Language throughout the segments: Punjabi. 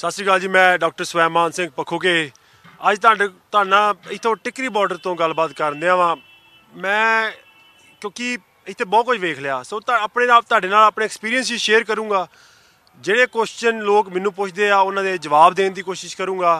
ਸਤਿ ਸ਼੍ਰੀ ਅਕਾਲ ਜੀ ਮੈਂ ਡਾਕਟਰ ਸਵੈਮਾਨ ਸਿੰਘ ਪਖੋਗੇ ਅੱਜ ਤੁਹਾਡੇ ਤੁਹਾਨਾਂ ਇਥੋਂ ਟਿਕਰੀ ਬਾਰਡਰ ਤੋਂ ਗੱਲਬਾਤ ਕਰਨ ਦਿਆਂ ਵਾਂ ਮੈਂ ਕਿਉਂਕਿ ਇੱਥੇ ਬਹੁਤ ਕੁਝ ਵੇਖ ਲਿਆ ਸੋ ਤਾਂ ਆਪਣੇ ਨਾਲ ਤੁਹਾਡੇ ਨਾਲ ਆਪਣੇ ਐਕਸਪੀਰੀਅੰਸ ਹੀ ਸ਼ੇਅਰ ਕਰੂੰਗਾ ਜਿਹੜੇ ਕੁਐਸਚਨ ਲੋਕ ਮੈਨੂੰ ਪੁੱਛਦੇ ਆ ਉਹਨਾਂ ਦੇ ਜਵਾਬ ਦੇਣ ਦੀ ਕੋਸ਼ਿਸ਼ ਕਰੂੰਗਾ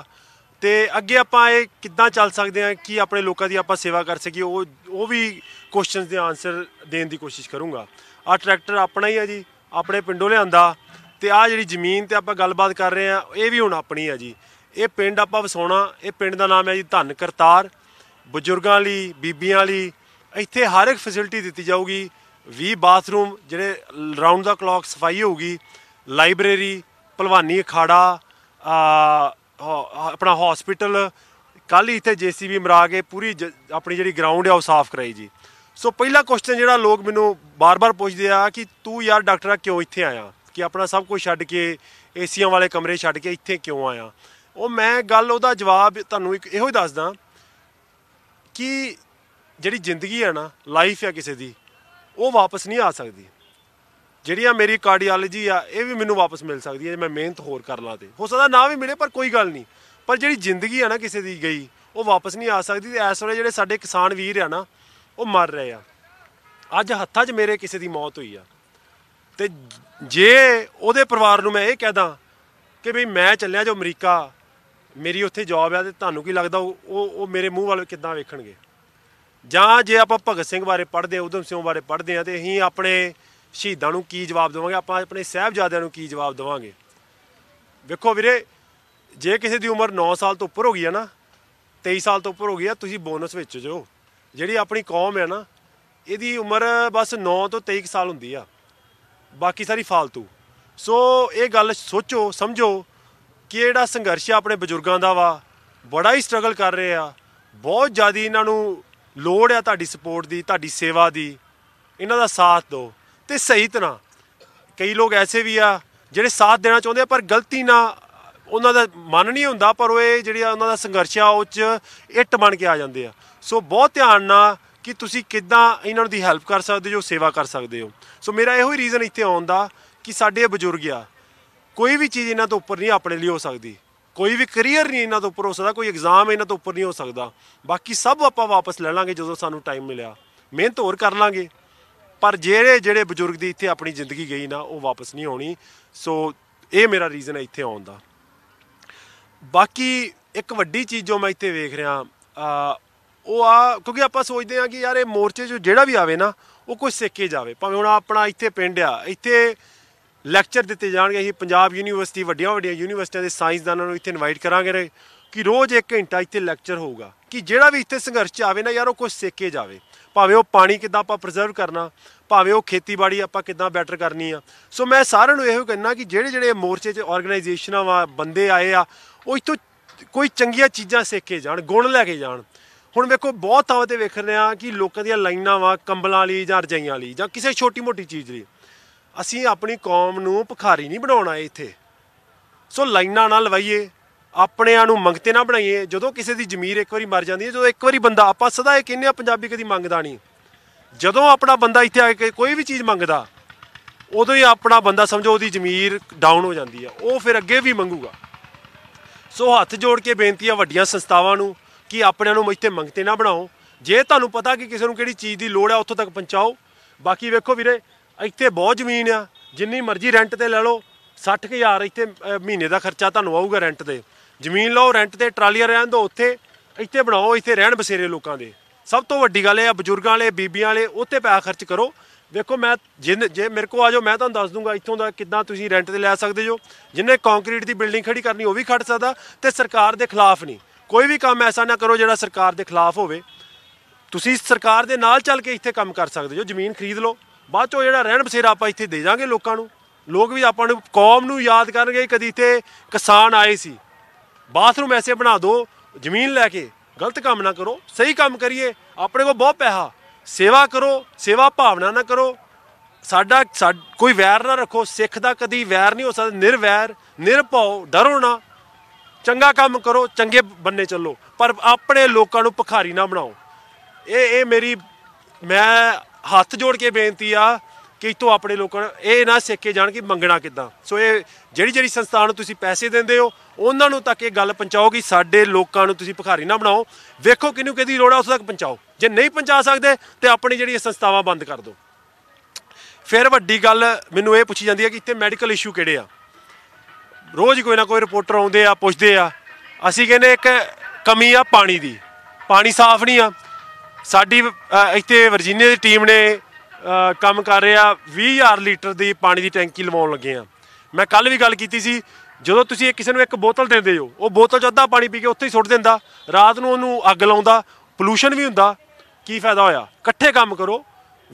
ਤੇ ਅੱਗੇ ਆਪਾਂ ਇਹ ਕਿੱਦਾਂ ਚੱਲ ਸਕਦੇ ਆ ਕਿ ਆਪਣੇ ਲੋਕਾਂ ਦੀ ਆਪਾਂ ਸੇਵਾ ਕਰ ਸਕੀ ਉਹ ਉਹ ਵੀ ਕੁਐਸਚਨਸ ਦੇ ਆਨਸਰ ਦੇਣ ਦੀ ਕੋਸ਼ਿਸ਼ ਕਰੂੰਗਾ ਆ ਟਰੈਕਟਰ ਆਪਣਾ ਹੀ ਆ ਜੀ ਆਪਣੇ ਪਿੰਡੋਂ ਲਿਆਂਦਾ ਤੇ ਆ ਜਿਹੜੀ ਜ਼ਮੀਨ ਤੇ ਆਪਾਂ ਗੱਲਬਾਤ ਕਰ ਰਹੇ ਆ ਇਹ ਵੀ ਹੁਣ ਆਪਣੀ ਆ ਜੀ ਇਹ ਪਿੰਡ ਆਪਾਂ ਵਸਾਉਣਾ ਇਹ ਪਿੰਡ ਦਾ ਨਾਮ ਹੈ ਜੀ ਧੰਨ ਕਰਤਾਰ ਬਜ਼ੁਰਗਾਂ ਲਈ ਬੀਬੀਆਂ ਲਈ ਇੱਥੇ ਹਰ ਇੱਕ ਫੈਸਿਲਿਟੀ ਦਿੱਤੀ ਜਾਊਗੀ 20 ਬਾਥਰੂਮ ਜਿਹੜੇ ਰਾਉਂਡ ਦਾ ਕਲੌਕ ਸਫਾਈ ਹੋਊਗੀ ਲਾਇਬ੍ਰੇਰੀ ਪਹਿਲਵਾਨੀ ਅਖਾੜਾ ਆਪਣਾ ਹਸਪੀਟਲ ਕੱਲ ਹੀ ਇੱਥੇ ਜੀਸੀਬੀ ਮਰਾ ਕੇ ਪੂਰੀ ਆਪਣੀ ਜਿਹੜੀ ਗਰਾਊਂਡ ਹੈ ਉਹ ਸਾਫ਼ ਕਰਾਈ ਜੀ ਸੋ ਪਹਿਲਾ ਕੁਐਸਚਨ ਜਿਹੜਾ ਲੋਕ ਮੈਨੂੰ ਬਾਰ-ਬਾਰ ਪੁੱਛਦੇ ਆ ਕਿ ਤੂੰ ਯਾਰ ਡਾਕਟਰ ਆ ਕਿਉਂ ਇੱਥੇ ਆਇਆ ਕਿ ਆਪਣਾ ਸਭ ਕੁਝ ਛੱਡ ਕੇ ਏਸੀਆਂ ਵਾਲੇ ਕਮਰੇ ਛੱਡ ਕੇ ਇੱਥੇ ਕਿਉਂ ਆਇਆ ਉਹ ਮੈਂ ਗੱਲ ਉਹਦਾ ਜਵਾਬ ਤੁਹਾਨੂੰ ਇੱਕ ਇਹੋ ਹੀ ਦੱਸਦਾ ਕਿ ਜਿਹੜੀ ਜ਼ਿੰਦਗੀ ਹੈ ਨਾ ਲਾਈਫ ਹੈ ਕਿਸੇ ਦੀ ਉਹ ਵਾਪਸ ਨਹੀਂ ਆ ਸਕਦੀ ਜਿਹੜੀ ਆ ਮੇਰੀ ਕਾਰਡੀਓਲੋਜੀ ਆ ਇਹ ਵੀ ਮੈਨੂੰ ਵਾਪਸ ਮਿਲ ਸਕਦੀ ਹੈ ਜੇ ਮੈਂ ਮਿਹਨਤ ਹੋਰ ਕਰ ਲਾਂ ਤੇ ਹੋ ਸਕਦਾ ਨਾ ਵੀ ਮਿਲੇ ਪਰ ਕੋਈ ਗੱਲ ਨਹੀਂ ਪਰ ਜਿਹੜੀ ਜ਼ਿੰਦਗੀ ਆ ਨਾ ਕਿਸੇ ਦੀ ਗਈ ਉਹ ਵਾਪਸ ਨਹੀਂ ਆ ਸਕਦੀ ਤੇ ਇਸ ਵੇਲੇ ਜਿਹੜੇ ਸਾਡੇ ਕਿਸਾਨ ਵੀਰ ਆ ਨਾ ਉਹ ਮਰ ਰਹੇ ਆ ਅੱਜ ਹੱਥਾਂ 'ਚ ਮੇਰੇ ਕਿਸੇ ਦੀ ਮੌਤ ਹੋਈ ਆ ਤੇ ਜੇ ਉਹਦੇ ਪਰਿਵਾਰ ਨੂੰ ਮੈਂ ਇਹ ਕਹਦਾ ਕਿ ਵੀ ਮੈਂ ਚੱਲਿਆ ਜੋ ਅਮਰੀਕਾ ਮੇਰੀ ਉੱਥੇ ਜੌਬ ਆ ਤੇ ਤੁਹਾਨੂੰ ਕੀ ਲੱਗਦਾ ਉਹ ਉਹ ਮੇਰੇ ਮੂੰਹ ਵਾਲੇ ਕਿੱਦਾਂ ਵੇਖਣਗੇ ਜਾਂ ਜੇ ਆਪਾਂ ਭਗਤ ਸਿੰਘ ਬਾਰੇ ਪੜ੍ਹਦੇ ਆ ਉਧਮ ਸਿੰਘ ਬਾਰੇ ਪੜ੍ਹਦੇ ਆ ਤੇ ਅਸੀਂ ਆਪਣੇ ਸ਼ਹੀਦਾਂ ਨੂੰ ਕੀ ਜਵਾਬ ਦੇਵਾਂਗੇ ਆਪਾਂ ਆਪਣੇ ਸਹਿਬਜ਼ਾਦਿਆਂ ਨੂੰ ਕੀ ਜਵਾਬ ਦੇਵਾਂਗੇ ਵੇਖੋ ਵੀਰੇ ਜੇ ਕਿਸੇ ਦੀ ਉਮਰ 9 ਸਾਲ ਤੋਂ ਉੱਪਰ ਹੋ ਗਈ ਹੈ ਨਾ 23 ਸਾਲ ਤੋਂ ਉੱਪਰ ਹੋ ਗਈ ਆ ਤੁਸੀਂ ਬੋਨਸ ਵਿੱਚ ਜੋ ਜਿਹੜੀ ਆਪਣੀ ਕੌਮ ਹੈ ਨਾ ਇਹਦੀ ਉਮਰ ਬਸ 9 ਤੋਂ 23 ਸਾਲ ਹੁੰਦੀ ਆ ਬਾਕੀ ਸਾਰੀ ਫਾਲਤੂ ਸੋ ਇਹ ਗੱਲ ਸੋਚੋ ਸਮਝੋ ਕਿ ਜਿਹੜਾ ਸੰਘਰਸ਼ ਆਪਣੇ ਬਜ਼ੁਰਗਾਂ ਦਾ ਵਾ ਬੜਾ ਹੀ ਸਟਰਗਲ ਕਰ ਰਹੇ ਆ ਬਹੁਤ ਜ਼ਿਆਦਾ ਇਹਨਾਂ ਨੂੰ ਲੋੜ ਆ ਤੁਹਾਡੀ ਸਪੋਰਟ ਦੀ ਤੁਹਾਡੀ ਸੇਵਾ ਦੀ ਇਹਨਾਂ ਦਾ ਸਾਥ ਦਿਓ ਤੇ ਸਹੀ ਤਰ੍ਹਾਂ ਕਈ ਲੋਕ ਐਸੇ ਵੀ ਆ ਜਿਹੜੇ ਸਾਥ ਦੇਣਾ ਚਾਹੁੰਦੇ ਆ ਪਰ ਗਲਤੀ ਨਾਲ ਉਹਨਾਂ ਦਾ ਮਨ ਨਹੀਂ ਹੁੰਦਾ ਪਰ ਉਹ ਇਹ ਜਿਹੜੀ ਉਹਨਾਂ ਦਾ ਸੰਘਰਸ਼ ਆ ਉਹ ਚ ਇੱਟ ਬਣ ਕੇ ਆ ਜਾਂਦੇ ਆ ਸੋ ਬਹੁਤ ਧਿਆਨ ਨਾਲ ਕਿ ਤੁਸੀਂ ਕਿੱਦਾਂ ਇਹਨਾਂ ਨੂੰ ਦੀ ਹੈਲਪ ਕਰ ਸਕਦੇ ਹੋ ਸੇਵਾ ਕਰ ਸਕਦੇ ਹੋ ਸੋ ਮੇਰਾ ਇਹੋ ਹੀ ਰੀਜ਼ਨ ਇੱਥੇ ਆਉਣ ਦਾ ਕਿ ਸਾਡੇ ਬਜ਼ੁਰਗ ਆ ਕੋਈ ਵੀ ਚੀਜ਼ ਇਹਨਾਂ ਤੋਂ ਉੱਪਰ ਨਹੀਂ ਆਪਣੇ ਲਈ ਹੋ ਸਕਦੀ ਕੋਈ ਵੀ ਕਰੀਅਰ ਨਹੀਂ ਇਹਨਾਂ ਤੋਂ ਉੱਪਰ ਹੋ ਸਕਦਾ ਕੋਈ ਐਗਜ਼ਾਮ ਇਹਨਾਂ ਤੋਂ ਉੱਪਰ ਨਹੀਂ ਹੋ ਸਕਦਾ ਬਾਕੀ ਸਭ ਆਪਾਂ ਵਾਪਸ ਲੈ ਲਾਂਗੇ ਜਦੋਂ ਸਾਨੂੰ ਟਾਈਮ ਮਿਲਿਆ ਮਿਹਨਤ ਹੋਰ ਕਰ ਲਾਂਗੇ ਪਰ ਜਿਹੜੇ ਜਿਹੜੇ ਬਜ਼ੁਰਗ ਦੀ ਇੱਥੇ ਆਪਣੀ ਜ਼ਿੰਦਗੀ ਗਈ ਨਾ ਉਹ ਵਾਪਸ ਨਹੀਂ ਆਉਣੀ ਸੋ ਇਹ ਮੇਰਾ ਰੀਜ਼ਨ ਹੈ ਇੱਥੇ ਆਉਣ ਦਾ ਬਾਕੀ ਇੱਕ ਵੱਡੀ ਚੀਜ਼ ਜੋ ਮੈਂ ਇੱਥੇ ਵੇਖ ਰਿਹਾ ਉਹ ਆ ਕਿਉਂਕਿ ਆਪਾਂ ਸੋਚਦੇ ਆ ਕਿ ਯਾਰ ਇਹ ਮੋਰਚੇ 'ਚ ਜਿਹੜਾ ਵੀ ਆਵੇ ਨਾ ਉਹ ਕੁਝ ਸਿੱਖ ਕੇ ਜਾਵੇ ਭਾਵੇਂ ਹੁਣ ਆਪਣਾ ਇੱਥੇ ਪਿੰਡ ਆ ਇੱਥੇ ਲੈਕਚਰ ਦਿੱਤੇ ਜਾਣਗੇ ਅਸੀਂ ਪੰਜਾਬ ਯੂਨੀਵਰਸਿਟੀ ਵੱਡੀਆਂ ਵੱਡੀਆਂ ਯੂਨੀਵਰਸਿਟੀਆਂ ਦੇ ਸਾਇੰਸਦਾਨਾਂ ਨੂੰ ਇੱਥੇ ਇਨਵਾਈਟ ਕਰਾਂਗੇ ਕਿ ਰੋਜ਼ 1 ਘੰਟਾ ਇੱਥੇ ਲੈਕਚਰ ਹੋਊਗਾ ਕਿ ਜਿਹੜਾ ਵੀ ਇੱਥੇ ਸੰਘਰਸ਼ 'ਚ ਆਵੇ ਨਾ ਯਾਰ ਉਹ ਕੁਝ ਸਿੱਖ ਕੇ ਜਾਵੇ ਭਾਵੇਂ ਉਹ ਪਾਣੀ ਕਿੱਦਾਂ ਆਪਾਂ ਪ੍ਰੀਜ਼ਰਵ ਕਰਨਾ ਭਾਵੇਂ ਉਹ ਖੇਤੀਬਾੜੀ ਆਪਾਂ ਕਿੱਦਾਂ ਬੈਟਰ ਕਰਨੀ ਆ ਸੋ ਮੈਂ ਸਾਰਿਆਂ ਨੂੰ ਇਹੋ ਕਹਿਣਾ ਕਿ ਜਿਹੜੇ ਜਿਹੜੇ ਮੋਰਚੇ 'ਚ ਆਰਗੇਨਾਈਜੇਸ਼ਨਾਂ ਵਾ ਬੰਦੇ ਆਏ ਆ ਉਹ ਇਤੋਂ ਕੋਈ ਚੰਗੀਆਂ ਚੀਜ਼ਾਂ ਸਿੱਖ ਕੇ ਜਾਣ ਗੁਣ ਲੈ ਕੇ ਜਾਣ ਹੁਣ ਵੇਖੋ ਬਹੁਤ ਥਾਵਾਂ ਤੇ ਵੇਖ ਰਹੇ ਆ ਕਿ ਲੋਕਾਂ ਦੀਆਂ ਲਾਈਨਾਂ ਵਾ ਕੰਬਲਾਂ ਵਾਲੀ ਜਾਂ ਰਜਾਈਆਂ ਵਾਲੀ ਜਾਂ ਕਿਸੇ ਛੋਟੀ-ਮੋਟੀ ਚੀਜ਼ ਲਈ ਅਸੀਂ ਆਪਣੀ ਕੌਮ ਨੂੰ ਭਖਾਰੀ ਨਹੀਂ ਬਣਾਉਣਾ ਇੱਥੇ ਸੋ ਲਾਈਨਾਂ ਨਾਲ ਲਵਾਈਏ ਆਪਣਿਆਂ ਨੂੰ ਮੰਗਤੇ ਨਾ ਬਣਾਈਏ ਜਦੋਂ ਕਿਸੇ ਦੀ ਜ਼ਮੀਰ ਇੱਕ ਵਾਰੀ ਮਰ ਜਾਂਦੀ ਹੈ ਜਦੋਂ ਇੱਕ ਵਾਰੀ ਬੰਦਾ ਆਪਾਂ ਸਦਾ ਇਹ ਕਹਿੰਨੇ ਆ ਪੰਜਾਬੀ ਕਦੀ ਮੰਗਦਾ ਨਹੀਂ ਜਦੋਂ ਆਪਣਾ ਬੰਦਾ ਇੱਥੇ ਆ ਕੇ ਕੋਈ ਵੀ ਚੀਜ਼ ਮੰਗਦਾ ਉਦੋਂ ਹੀ ਆਪਣਾ ਬੰਦਾ ਸਮਝੋ ਉਹਦੀ ਜ਼ਮੀਰ ਡਾਊਨ ਹੋ ਜਾਂਦੀ ਆ ਉਹ ਫਿਰ ਅੱਗੇ ਵੀ ਮੰਗੂਗਾ ਸੋ ਹੱਥ ਜੋੜ ਕੇ ਬੇਨਤੀ ਆ ਵੱਡੀਆਂ ਸੰਸਥਾਵਾਂ ਨੂੰ ਕਿ ਆਪਣਿਆਂ ਨੂੰ ਇੱਥੇ ਮੰਗਤੇ ਨਾ ਬਣਾਓ ਜੇ ਤੁਹਾਨੂੰ ਪਤਾ ਕਿ ਕਿਸੇ ਨੂੰ ਕਿਹੜੀ ਚੀਜ਼ ਦੀ ਲੋੜ ਹੈ ਉੱਥੋਂ ਤੱਕ ਪਹੁੰਚਾਓ ਬਾਕੀ ਵੇਖੋ ਵੀਰੇ ਇੱਥੇ ਬਹੁਤ ਜ਼ਮੀਨ ਆ ਜਿੰਨੀ ਮਰਜ਼ੀ ਰੈਂਟ ਤੇ ਲੈ ਲਓ 60000 ਇੱਥੇ ਮਹੀਨੇ ਦਾ ਖਰਚਾ ਤੁਹਾਨੂੰ ਆਊਗਾ ਰੈਂਟ ਤੇ ਜ਼ਮੀਨ ਲਓ ਰੈਂਟ ਤੇ ਟਰਾਲੀਆਂ ਰਹਿਣ ਦੋ ਉੱਥੇ ਇੱਥੇ ਬਣਾਓ ਇੱਥੇ ਰਹਿਣ ਬਸੇਰੇ ਲੋਕਾਂ ਦੇ ਸਭ ਤੋਂ ਵੱਡੀ ਗੱਲ ਇਹ ਆ ਬਜ਼ੁਰਗਾਂ ਵਾਲੇ ਬੀਬੀਆਂ ਵਾਲੇ ਉੱਥੇ ਪੈਸਾ ਖਰਚ ਕਰੋ ਵੇਖੋ ਮੈਂ ਜੇ ਮੇਰੇ ਕੋ ਆ ਮੈਂ ਤੁਹਾਨੂੰ ਦੱਸ ਦੂੰਗਾ ਇੱਥੋਂ ਦਾ ਕਿੱਦਾਂ ਤੁਸੀਂ ਰੈਂਟ ਤੇ ਲੈ ਸਕਦੇ ਹੋ ਜਿੰਨੇ ਕੰਕਰੀਟ ਦੀ ਬਿਲਡਿੰਗ ਖੜੀ ਕਰਨੀ ਉਹ ਵੀ ਖੜ ਸਕਦਾ ਤੇ ਸਰਕਾਰ ਦੇ ਖਿਲਾਫ ਨਹੀਂ ਕੋਈ ਵੀ ਕੰਮ ਐਸਾ ਨਾ ਕਰੋ ਜਿਹੜਾ ਸਰਕਾਰ ਦੇ ਖਿਲਾਫ ਹੋਵੇ ਤੁਸੀਂ ਸਰਕਾਰ ਦੇ ਨਾਲ ਚੱਲ ਕੇ ਇੱਥੇ ਕੰਮ ਕਰ ਸਕਦੇ ਹੋ ਜ਼ਮੀਨ ਖਰੀਦ ਲਓ ਬਾਅਦ ਚੋਂ ਜਿਹੜਾ ਰਹਿਣ ਬਸੇਰਾ ਆਪਾਂ ਇੱਥੇ ਦੇ ਜਾਾਂਗੇ ਲੋਕਾਂ ਨੂੰ ਲੋਕ ਵੀ ਆਪਾਂ ਨੂੰ ਕੌਮ ਨੂੰ ਯਾਦ ਕਰਨਗੇ ਕਦੀ ਇੱਥੇ ਕਿਸਾਨ ਆਏ ਸੀ ਬਾਥਰੂਮ ਐਸੇ ਬਣਾ ਦਿਓ ਜ਼ਮੀਨ ਲੈ ਕੇ ਗਲਤ ਕੰਮ ਨਾ ਕਰੋ ਸਹੀ ਕੰਮ ਕਰੀਏ ਆਪਣੇ ਕੋਲ ਬਹੁਤ ਪੈਸਾ ਸੇਵਾ ਕਰੋ ਸੇਵਾ ਭਾਵਨਾ ਨਾ ਕਰੋ ਸਾਡਾ ਕੋਈ ਵੈਰ ਨਾ ਰੱਖੋ ਸਿੱਖ ਦਾ ਕਦੀ ਵੈਰ ਨਹੀਂ ਹੋ ਸਕਦਾ ਨਿਰਵੈਰ ਨਿਰਭਉ ਡਰੋ ਨਾ ਚੰਗਾ ਕੰਮ ਕਰੋ ਚੰਗੇ ਬੰਨੇ ਚੱਲੋ ਪਰ ਆਪਣੇ ਲੋਕਾਂ ਨੂੰ ਭਖਾਰੀ ਨਾ ਬਣਾਓ ਇਹ ਇਹ ਮੇਰੀ ਮੈਂ ਹੱਥ ਜੋੜ ਕੇ ਬੇਨਤੀ ਆ ਕਿ ਤੋਂ ਆਪਣੇ ਲੋਕਾਂ ਇਹ ਨਾ ਸਿੱਖੇ ਜਾਣ ਕਿ ਮੰਗਣਾ ਕਿਦਾਂ ਸੋ ਇਹ ਜਿਹੜੀ ਜਿਹੜੀ ਸੰਸਥਾ ਨੂੰ ਤੁਸੀਂ ਪੈਸੇ ਦਿੰਦੇ ਹੋ ਉਹਨਾਂ ਨੂੰ ਤੱਕ ਇਹ ਗੱਲ ਪਹੁੰਚਾਓ ਕਿ ਸਾਡੇ ਲੋਕਾਂ ਨੂੰ ਤੁਸੀਂ ਭਿਖਾਰੀ ਨਾ ਬਣਾਓ ਵੇਖੋ ਕਿਨੂੰ ਕਿਹਦੀ ਲੋੜ ਆ ਉਸ ਤੱਕ ਪਹੁੰਚਾਓ ਜੇ ਨਹੀਂ ਪਹੁੰਚਾ ਸਕਦੇ ਤੇ ਆਪਣੀ ਜਿਹੜੀ ਸੰਸਥਾਵਾਂ ਬੰਦ ਕਰ ਦਿਓ ਫਿਰ ਵੱਡੀ ਗੱਲ ਮੈਨੂੰ ਇਹ ਪੁੱਛੀ ਜਾਂਦੀ ਹੈ ਕਿ ਇੱਥੇ ਮੈਡੀਕਲ ਇਸ਼ੂ ਕਿਹੜੇ ਆ ਰੋਜ਼ ਕੋਈ ਨਾ ਕੋਈ ਰਿਪੋਰਟਰ ਆਉਂਦੇ ਆ ਪੁੱਛਦੇ ਆ ਅਸੀਂ ਕਹਿੰਦੇ ਇੱਕ ਕਮੀ ਆ ਪਾਣੀ ਦੀ ਪਾਣੀ ਸਾਫ਼ ਨਹੀਂ ਆ ਸਾਡੀ ਇੱਥੇ ਵਰਜੀਨੀਆ ਦੀ ਟੀਮ ਨੇ ਕੰਮ ਕਰ ਰਿਹਾ 20000 ਲੀਟਰ ਦੀ ਪਾਣੀ ਦੀ ਟੈਂਕੀ ਲਵਾਉਣ ਲੱਗੇ ਆ ਮੈਂ ਕੱਲ ਵੀ ਗੱਲ ਕੀਤੀ ਸੀ ਜਦੋਂ ਤੁਸੀਂ ਕਿਸੇ ਨੂੰ ਇੱਕ ਬੋਤਲ ਦਿੰਦੇ ਹੋ ਉਹ ਬੋਤਲ ਜਦਾਂ ਅੱਧਾ ਪਾਣੀ ਪੀ ਕੇ ਉੱਥੇ ਹੀ ਸੁੱਟ ਦਿੰਦਾ ਰਾਤ ਨੂੰ ਉਹਨੂੰ ਅੱਗ ਲਾਉਂਦਾ ਪੋਲੂਸ਼ਨ ਵੀ ਹੁੰਦਾ ਕੀ ਫਾਇਦਾ ਹੋਇਆ ਇਕੱਠੇ ਕੰਮ ਕਰੋ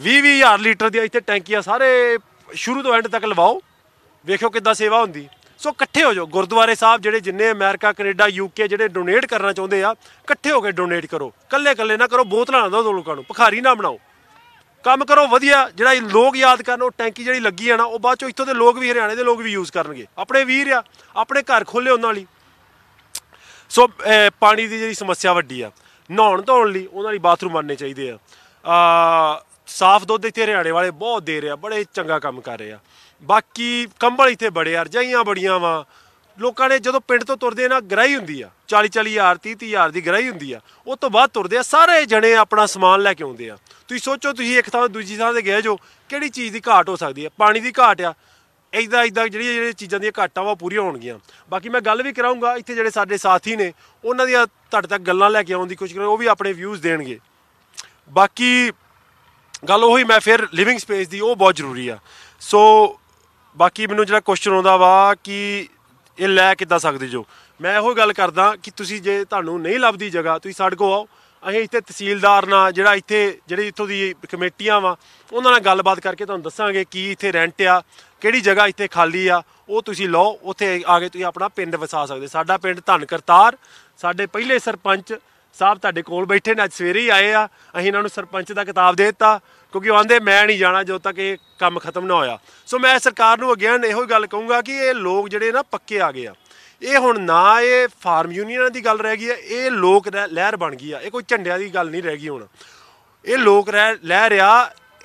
20-20000 ਲੀਟਰ ਦੀ ਇੱਥੇ ਟੈਂਕੀਆਂ ਸਾਰੇ ਸ਼ੁਰੂ ਤੋਂ ਐਂਡ ਤੱਕ ਲਵਾਓ ਵੇਖੋ ਕਿੱਦਾਂ ਸੇਵਾ ਹੁੰਦੀ ਸੋ ਇਕੱਠੇ ਹੋ ਜਾਓ ਗੁਰਦੁਆਰੇ ਸਾਹਿਬ ਜਿਹੜੇ ਜਿੰਨੇ ਅਮਰੀਕਾ ਕੈਨੇਡਾ ਯੂਕੇ ਜਿਹੜੇ ਡੋਨੇਟ ਕਰਨਾ ਚਾਹੁੰਦੇ ਆ ਇਕੱਠੇ ਹੋ ਕੇ ਡੋਨੇਟ ਕਰੋ ਕੱਲੇ ਕੱਲੇ ਨਾ ਕਰੋ ਬੋਤਲਾਂ ਨਾ ਦੋ ਲੋਕਾਂ ਨੂੰ ਭਖਾਰੀ ਨਾ ਬਣਾਓ ਕੰਮ ਕਰੋ ਵਧੀਆ ਜਿਹੜਾ ਲੋਕ ਯਾਦ ਕਰਨ ਉਹ ਟੈਂਕੀ ਜਿਹੜੀ ਲੱਗੀ ਆ ਨਾ ਉਹ ਬਾਅਦ ਚੋਂ ਇੱਥੋਂ ਦੇ ਲੋਕ ਵੀ ਹਰਿਆਣੇ ਦੇ ਲੋਕ ਵੀ ਯੂਜ਼ ਕਰਨਗੇ ਆਪਣੇ ਵੀਰ ਆ ਆਪਣੇ ਘਰ ਖੋਲੇ ਉਹਨਾਂ ਲਈ ਸੋ ਪਾਣੀ ਦੀ ਜਿਹੜੀ ਸਮੱਸਿਆ ਵੱਡੀ ਆ ਨਹਾਉਣ ਧੋਣ ਲਈ ਉਹਨਾਂ ਲਈ ਬਾਥਰੂਮ ਬਣਨੇ ਚਾਹੀਦੇ ਆ ਆ ਸਾਫ਼ ਦੁੱਧ ਇੱਥੇ ਹਰਿਆਣੇ ਵਾਲੇ ਬਹੁਤ ਦੇ ਰਹੇ ਆ ਬੜੇ ਚੰਗਾ ਕੰਮ ਕਰ ਰਹੇ ਆ ਬਾਕੀ ਕੰਬਲ ਇੱਥੇ ਬੜੇ ਆ ਰਜਾਈਆਂ ਬੜੀਆਂ ਵਾ ਲੋਕਾਂ ਨੇ ਜਦੋਂ ਪਿੰਡ ਤੋਂ ਤੁਰਦੇ ਨਾ ਗਰਾਈ ਹੁੰਦੀ ਆ 40 40 ਹਜ਼ਾਰ 30 30 ਦੀ ਗਰਾਈ ਹੁੰਦੀ ਆ ਉਸ ਤੋਂ ਬਾਅਦ ਤੁਰਦੇ ਆ ਸਾਰੇ ਜਣੇ ਆਪਣਾ ਸਮਾਨ ਲੈ ਕੇ ਆਉਂਦੇ ਆ ਤੁਸੀਂ ਸੋਚੋ ਤੁਸੀਂ ਇੱਕ ਥਾਂ ਦੂਜੀ ਥਾਂ ਤੇ ਗਏ ਜੋ ਕਿਹੜੀ ਚੀਜ਼ ਦੀ ਘਾਟ ਹੋ ਸਕਦੀ ਆ ਪਾਣੀ ਦੀ ਘਾਟ ਆ ਇਦਾਂ ਇਦਾਂ ਜਿਹੜੀਆਂ ਜਿਹੜੀਆਂ ਚੀਜ਼ਾਂ ਦੀਆਂ ਘਾਟਾਂ ਵਾ ਪੂਰੀਆਂ ਹੋਣਗੀਆਂ ਬਾਕੀ ਮੈਂ ਗੱਲ ਵੀ ਕਰਾਉਂਗਾ ਇੱਥੇ ਜਿਹੜੇ ਸਾਡੇ ਸਾਥੀ ਨੇ ਉਹਨਾਂ ਦੀਆਂ ਤੁਹਾਡੇ ਤੱਕ ਗੱਲਾਂ ਲੈ ਕੇ ਆਉਣ ਦੀ ਕੋਸ਼ਿਸ਼ ਕਰਾਂ ਉਹ ਵੀ ਆਪਣੇ ਵਿਊਜ਼ ਦੇਣਗੇ ਬਾਕੀ ਗੱਲ ਉਹ ਹੀ ਮੈਂ ਫਿਰ ਲਿਵਿੰਗ ਸਪੇਸ ਦੀ ਉਹ ਬਹੁਤ ਜ਼ਰੂਰੀ ਆ ਸੋ ਬਾਕੀ ਮੈਨੂੰ ਜਿਹੜਾ ਕੁਐਸਚਨ ਆਉਂਦਾ ਵਾ ਕਿ ਇਹ ਲੈ ਕਿੱਦਾਂ ਸਕਦੇ ਜੋ ਮੈਂ ਇਹੋ ਗੱਲ ਕਰਦਾ ਕਿ ਤੁਸੀਂ ਜੇ ਤੁਹਾਨੂੰ ਨਹੀਂ ਲੱਭਦੀ ਜਗ੍ਹਾ ਤੁਸੀਂ ਸਾਡੇ ਕੋ ਆਓ ਅਸੀਂ ਇੱਥੇ ਤਹਿਸੀਲਦਾਰ ਨਾਲ ਜਿਹੜਾ ਇੱਥੇ ਜਿਹੜੇ ਇੱਥੋਂ ਦੀ ਕਮੇਟੀਆਂ ਵਾ ਉਹਨਾਂ ਨਾਲ ਗੱਲਬਾਤ ਕਰਕੇ ਤੁਹਾਨੂੰ ਦੱਸਾਂਗੇ ਕੀ ਇੱਥੇ ਰੈਂਟ ਆ ਕਿਹੜੀ ਜਗ੍ਹਾ ਇੱਥੇ ਖਾਲੀ ਆ ਉਹ ਤੁਸੀਂ ਲਓ ਉੱਥੇ ਆ ਕੇ ਤੁਸੀਂ ਆਪਣਾ ਪਿੰਡ ਵਸਾ ਸਕਦੇ ਸਾਡਾ ਪਿੰਡ ਧਨਕਰਤਾਰ ਕਰਤਾਰ ਸਾਡੇ ਪਹਿਲੇ ਸਰਪੰਚ ਸਾਹਿਬ ਤੁਹਾਡੇ ਕੋਲ ਬੈਠੇ ਨੇ ਅੱਜ ਸਵੇਰੇ ਹੀ ਆਏ ਆ ਅਸੀਂ ਇਹਨਾਂ ਨੂੰ ਸਰਪੰਚ ਦਾ ਕਿਤਾਬ ਦੇ ਦਿੱਤਾ ਕਿਉਂਕਿ ਉਹ ਆਂਦੇ ਮੈਂ ਨਹੀਂ ਜਾਣਾ ਜਦੋਂ ਤੱਕ ਇਹ ਕੰਮ ਖਤਮ ਨਾ ਹੋਇਆ ਸੋ ਮੈਂ ਸਰਕਾਰ ਨੂੰ ਅਗੇਨ ਇਹੋ ਹੀ ਗੱਲ ਕਹੂੰਗਾ ਕਿ ਇਹ ਲੋਕ ਜਿਹੜੇ ਨਾ ਪੱਕੇ ਆ ਗਏ ਆ ਇਹ ਹੁਣ ਨਾ ਇਹ ਫਾਰਮ ਯੂਨੀਅਨਾਂ ਦੀ ਗੱਲ ਰਹਿ ਗਈ ਆ ਇਹ ਲੋਕ ਲਹਿਰ ਬਣ ਗਈ ਆ ਇਹ ਕੋਈ ਝੰਡਿਆਂ ਦੀ ਗੱਲ ਨਹੀਂ ਰਹਿ ਗਈ ਹੁਣ ਇਹ ਲੋਕ ਲਹਿ ਰਿਆ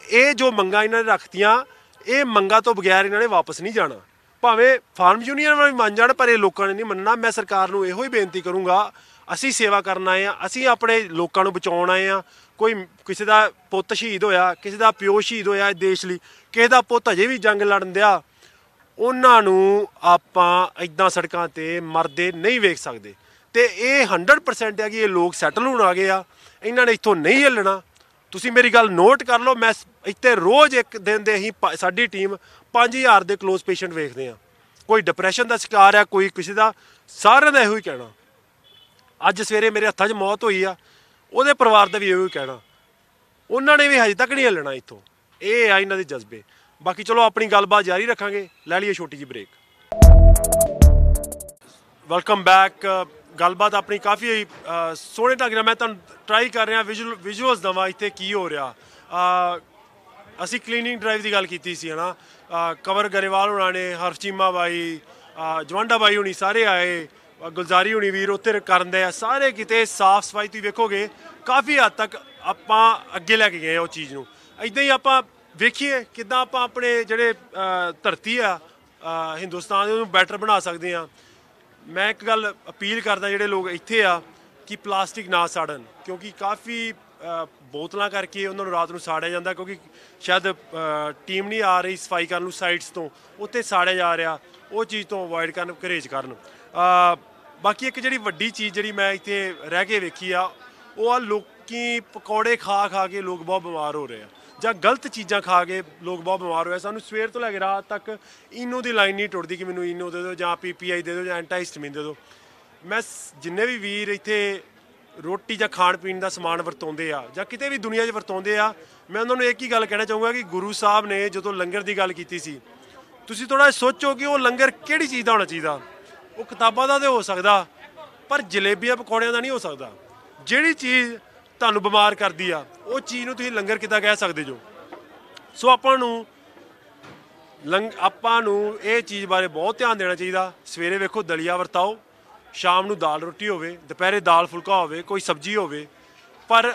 ਇਹ ਜੋ ਮੰਗਾ ਇਹਨਾਂ ਨੇ ਰੱਖਤੀਆਂ ਇਹ ਮੰਗਾ ਤੋਂ ਬਗੈਰ ਇਹਨਾਂ ਨੇ ਵਾਪਸ ਨਹੀਂ ਜਾਣਾ ਭਾਵੇਂ ਫਾਰਮ ਯੂਨੀਅਨ ਵਾਲੇ ਮੰਨ ਜਾਣ ਪਰ ਇਹ ਲੋਕਾਂ ਨੇ ਨਹੀਂ ਮੰਨਣਾ ਮੈਂ ਸਰਕਾਰ ਨੂੰ ਇਹੋ ਹੀ ਬੇਨਤੀ ਕਰੂੰਗਾ ਅਸੀਂ ਸੇਵਾ ਕਰਨ ਆਏ ਆ ਅਸੀਂ ਆਪਣੇ ਲੋਕਾਂ ਨੂੰ ਬਚਾਉਣ ਆਏ ਆ ਕੋਈ ਕਿਸੇ ਦਾ ਪੁੱਤ ਸ਼ਹੀਦ ਹੋਇਆ ਕਿਸੇ ਦਾ ਪਿਓ ਸ਼ਹੀਦ ਹੋਇਆ ਇਸ ਦੇਸ਼ ਲਈ ਕਿਸੇ ਦਾ ਪੁੱਤ ਅਜੇ ਵੀ ਜੰਗ ਲੜਨ ਦਿਆ ਉਹਨਾਂ ਨੂੰ ਆਪਾਂ ਇਦਾਂ ਸੜਕਾਂ ਤੇ ਮਰਦੇ ਨਹੀਂ ਵੇਖ ਸਕਦੇ ਤੇ ਇਹ 100% ਹੈ ਕਿ ਇਹ ਲੋਕ ਸੈਟਲ ਹੋਣ ਆ ਗਏ ਆ ਇਹਨਾਂ ਨੇ ਇੱਥੋਂ ਨਹੀਂ ਹਿੱਲਣਾ ਤੁਸੀਂ ਮੇਰੀ ਗੱਲ ਨੋਟ ਕਰ ਲਓ ਮੈਂ ਇੱਥੇ ਰੋਜ਼ ਇੱਕ ਦਿਨ ਦੇ ਹੀ ਸਾਡੀ ਟੀਮ 5000 ਦੇ ক্লোਜ਼ ਪੇਸ਼ੈਂਟ ਵੇਖਦੇ ਆ ਕੋਈ ਡਿਪਰੈਸ਼ਨ ਦਾ ਸ਼ਿਕਾਰ ਆ ਕੋਈ ਕਿਸੇ ਦਾ ਸਾਰਿਆਂ ਦਾ ਇਹੋ ਹੀ ਕਹਿਣਾ ਅੱਜ ਸਵੇਰੇ ਮੇਰੇ ਹੱਥਾਂ 'ਚ ਮੌਤ ਹੋਈ ਆ ਉਹਦੇ ਪਰਿਵਾਰ ਦਾ ਵੀ ਇਹੋ ਹੀ ਕਹਿਣਾ ਉਹਨਾਂ ਨੇ ਵੀ ਹਜੇ ਤੱਕ ਨਹੀਂ ਹੱਲਣਾ ਇੱਥੋਂ ਇਹ ਆ ਇਹਨਾਂ ਦੇ ਜਜ਼ਬੇ ਬਾਕੀ ਚਲੋ ਆਪਣੀ ਗੱਲਬਾਤ ਜਾਰੀ ਰੱਖਾਂਗੇ ਲੈ ਲਈਏ ਛੋਟੀ ਜੀ ਬ੍ਰੇਕ ਵੈਲਕਮ ਬੈਕ ਗੱਲਬਾਤ ਆਪਣੀ ਕਾਫੀ ਸੋਹਣੇ ਢੰਗ ਨਾਲ ਮੈਂ ਤੁਹਾਨੂੰ ਟਰਾਈ ਕਰ ਰਿਹਾ ਵਿਜ਼ੂਅਲ ਵਿਜ਼ੂਅਲਸ ਦਵਾ ਇੱਥੇ ਕੀ ਹੋ ਰਿਹਾ ਅਸੀਂ ਕਲੀਨਿੰਗ ਡਰਾਈਵ ਦੀ ਗੱਲ ਕੀਤੀ ਸੀ ਹਨਾ ਕਵਰ ਗਰੇਵਾਲ ਹੋਣਾ ਨੇ ਹਰਚੀਮਾ ਬਾਈ ਜਵੰਡਾ ਬਾਈ ਹੁਣੀ ਸਾਰੇ ਆਏ ਗੁਲਜ਼ਾਰੀ ਹੁਣੀ ਵੀਰ ਉੱਥੇ ਕਰਦੇ ਆ ਸਾਰੇ ਕਿਤੇ ਸਾਫ਼ ਸਫਾਈ ਤੁਸੀਂ ਵੇਖੋਗੇ ਕਾਫੀ ਹੱਦ ਤੱਕ ਆਪਾਂ ਅੱਗੇ ਲੈ ਕੇ ਗਏ ਆ ਉਹ ਚੀਜ਼ ਨੂੰ ਇਦਾਂ ਹੀ ਆਪਾਂ ਵੇਖੀਏ ਕਿਦਾਂ ਆਪਾਂ ਆਪਣੇ ਜਿਹੜੇ ਧਰਤੀ ਆ ਹਿੰਦੁਸਤਾਨ ਦੇ ਨੂੰ ਬੈਟਰ ਬਣਾ ਸਕਦੇ ਆ ਮੈਂ ਇੱਕ ਗੱਲ ਅਪੀਲ ਕਰਦਾ ਜਿਹੜੇ ਲੋਕ ਇੱਥੇ ਆ ਕਿ ਪਲਾਸਟਿਕ ਨਾ ਸਾੜਨ ਕਿਉਂਕਿ ਕਾਫੀ ਬੋਤਲਾਂ ਕਰਕੇ ਉਹਨਾਂ ਨੂੰ ਰਾਤ ਨੂੰ ਸਾੜਿਆ ਜਾਂਦਾ ਕਿਉਂਕਿ ਸ਼ਾਇਦ ਟੀਮ ਨਹੀਂ ਆ ਰਹੀ ਸਫਾਈ ਕਰਨ ਨੂੰ ਸਾਈਟਸ ਤੋਂ ਉੱਥੇ ਸਾੜਿਆ ਜਾ ਰਿਹਾ ਉਹ ਚੀਜ਼ ਤੋਂ ਅਵੋਇਡ ਕਰਨ ਕਰੇਜ ਕਰਨ ਬਾਕੀ ਇੱਕ ਜਿਹੜੀ ਵੱਡੀ ਚੀਜ਼ ਜਿਹੜੀ ਮੈਂ ਇੱਥੇ ਰਹਿ ਕੇ ਵੇਖੀ ਆ ਉਹ ਆ ਲੋਕੀ ਪਕੌੜੇ ਖਾ ਖਾ ਕੇ ਲੋਕ ਬਹੁਤ ਬਿਮਾਰ ਹੋ ਰਹੇ ਆ ਜਾਂ ਗਲਤ ਚੀਜ਼ਾਂ ਖਾ ਕੇ ਲੋਕ ਬਹੁਤ ਬਿਮਾਰ ਹੋਏ ਸਾਨੂੰ ਸਵੇਰ ਤੋਂ ਲੈ ਕੇ ਰਾਤ ਤੱਕ ਇਨੋ ਦੀ ਲਾਈਨ ਨਹੀਂ ਟੁੱਟਦੀ ਕਿ ਮੈਨੂੰ ਇਨੋ ਦੇ ਦਿਓ ਜਾਂ ਪੀਪੀਆਈ ਦੇ ਦਿਓ ਜਾਂ ਐਂਟੀਹਿਸਟਾਮਿਨ ਦੇ ਦਿਓ ਮੈਂ ਜਿੰਨੇ ਵੀ ਵੀਰ ਇੱਥੇ ਰੋਟੀ ਜਾਂ ਖਾਣ ਪੀਣ ਦਾ ਸਮਾਨ ਵਰਤੋਂਦੇ ਆ ਜਾਂ ਕਿਤੇ ਵੀ ਦੁਨੀਆ 'ਚ ਵਰਤੋਂਦੇ ਆ ਮੈਂ ਉਹਨਾਂ ਨੂੰ ਇੱਕ ਹੀ ਗੱਲ ਕਹਿਣਾ ਚਾਹੂੰਗਾ ਕਿ ਗੁਰੂ ਸਾਹਿਬ ਨੇ ਜਦੋਂ ਲੰਗਰ ਦੀ ਗੱਲ ਕੀਤੀ ਸੀ ਤੁਸੀਂ ਥੋੜਾ ਸੋਚੋ ਕਿ ਉਹ ਲੰਗਰ ਕਿਹੜੀ ਚੀਜ਼ ਦਾ ਹੋਣਾ ਚਾਹੀਦਾ ਉਹ ਕਿਤਾਬਾਂ ਦਾ ਤੇ ਹੋ ਸਕਦਾ ਪਰ ਜਲੇਬੀਆਂ ਪਕੌੜਿਆਂ ਦਾ ਨਹੀਂ ਹੋ ਸਕਦਾ ਜਿਹੜੀ ਚੀਜ਼ ਤੁਹਾਨੂੰ ਬਿਮਾਰ ਕਰਦੀ ਆ ਉਹ ਚੀਜ਼ ਨੂੰ ਤੁਸੀਂ ਲੰਗਰ ਕਿਦਾਂ ਕਹਿ ਸਕਦੇ ਜੋ ਸੋ ਆਪਾਂ ਨੂੰ ਲੰਗ ਆਪਾਂ ਨੂੰ ਇਹ ਚੀਜ਼ ਬਾਰੇ ਬਹੁਤ ਧਿਆਨ ਦੇਣਾ ਚਾਹੀਦਾ ਸਵੇਰੇ ਵੇਖੋ ਦਲੀਆ ਵਰਤਾਓ ਸ਼ਾਮ ਨੂੰ ਦਾਲ ਰੋਟੀ ਹੋਵੇ ਦੁਪਹਿਰੇ ਦਾਲ ਫੁਲਕਾ ਹੋਵੇ ਕੋਈ ਸਬਜ਼ੀ ਹੋਵੇ ਪਰ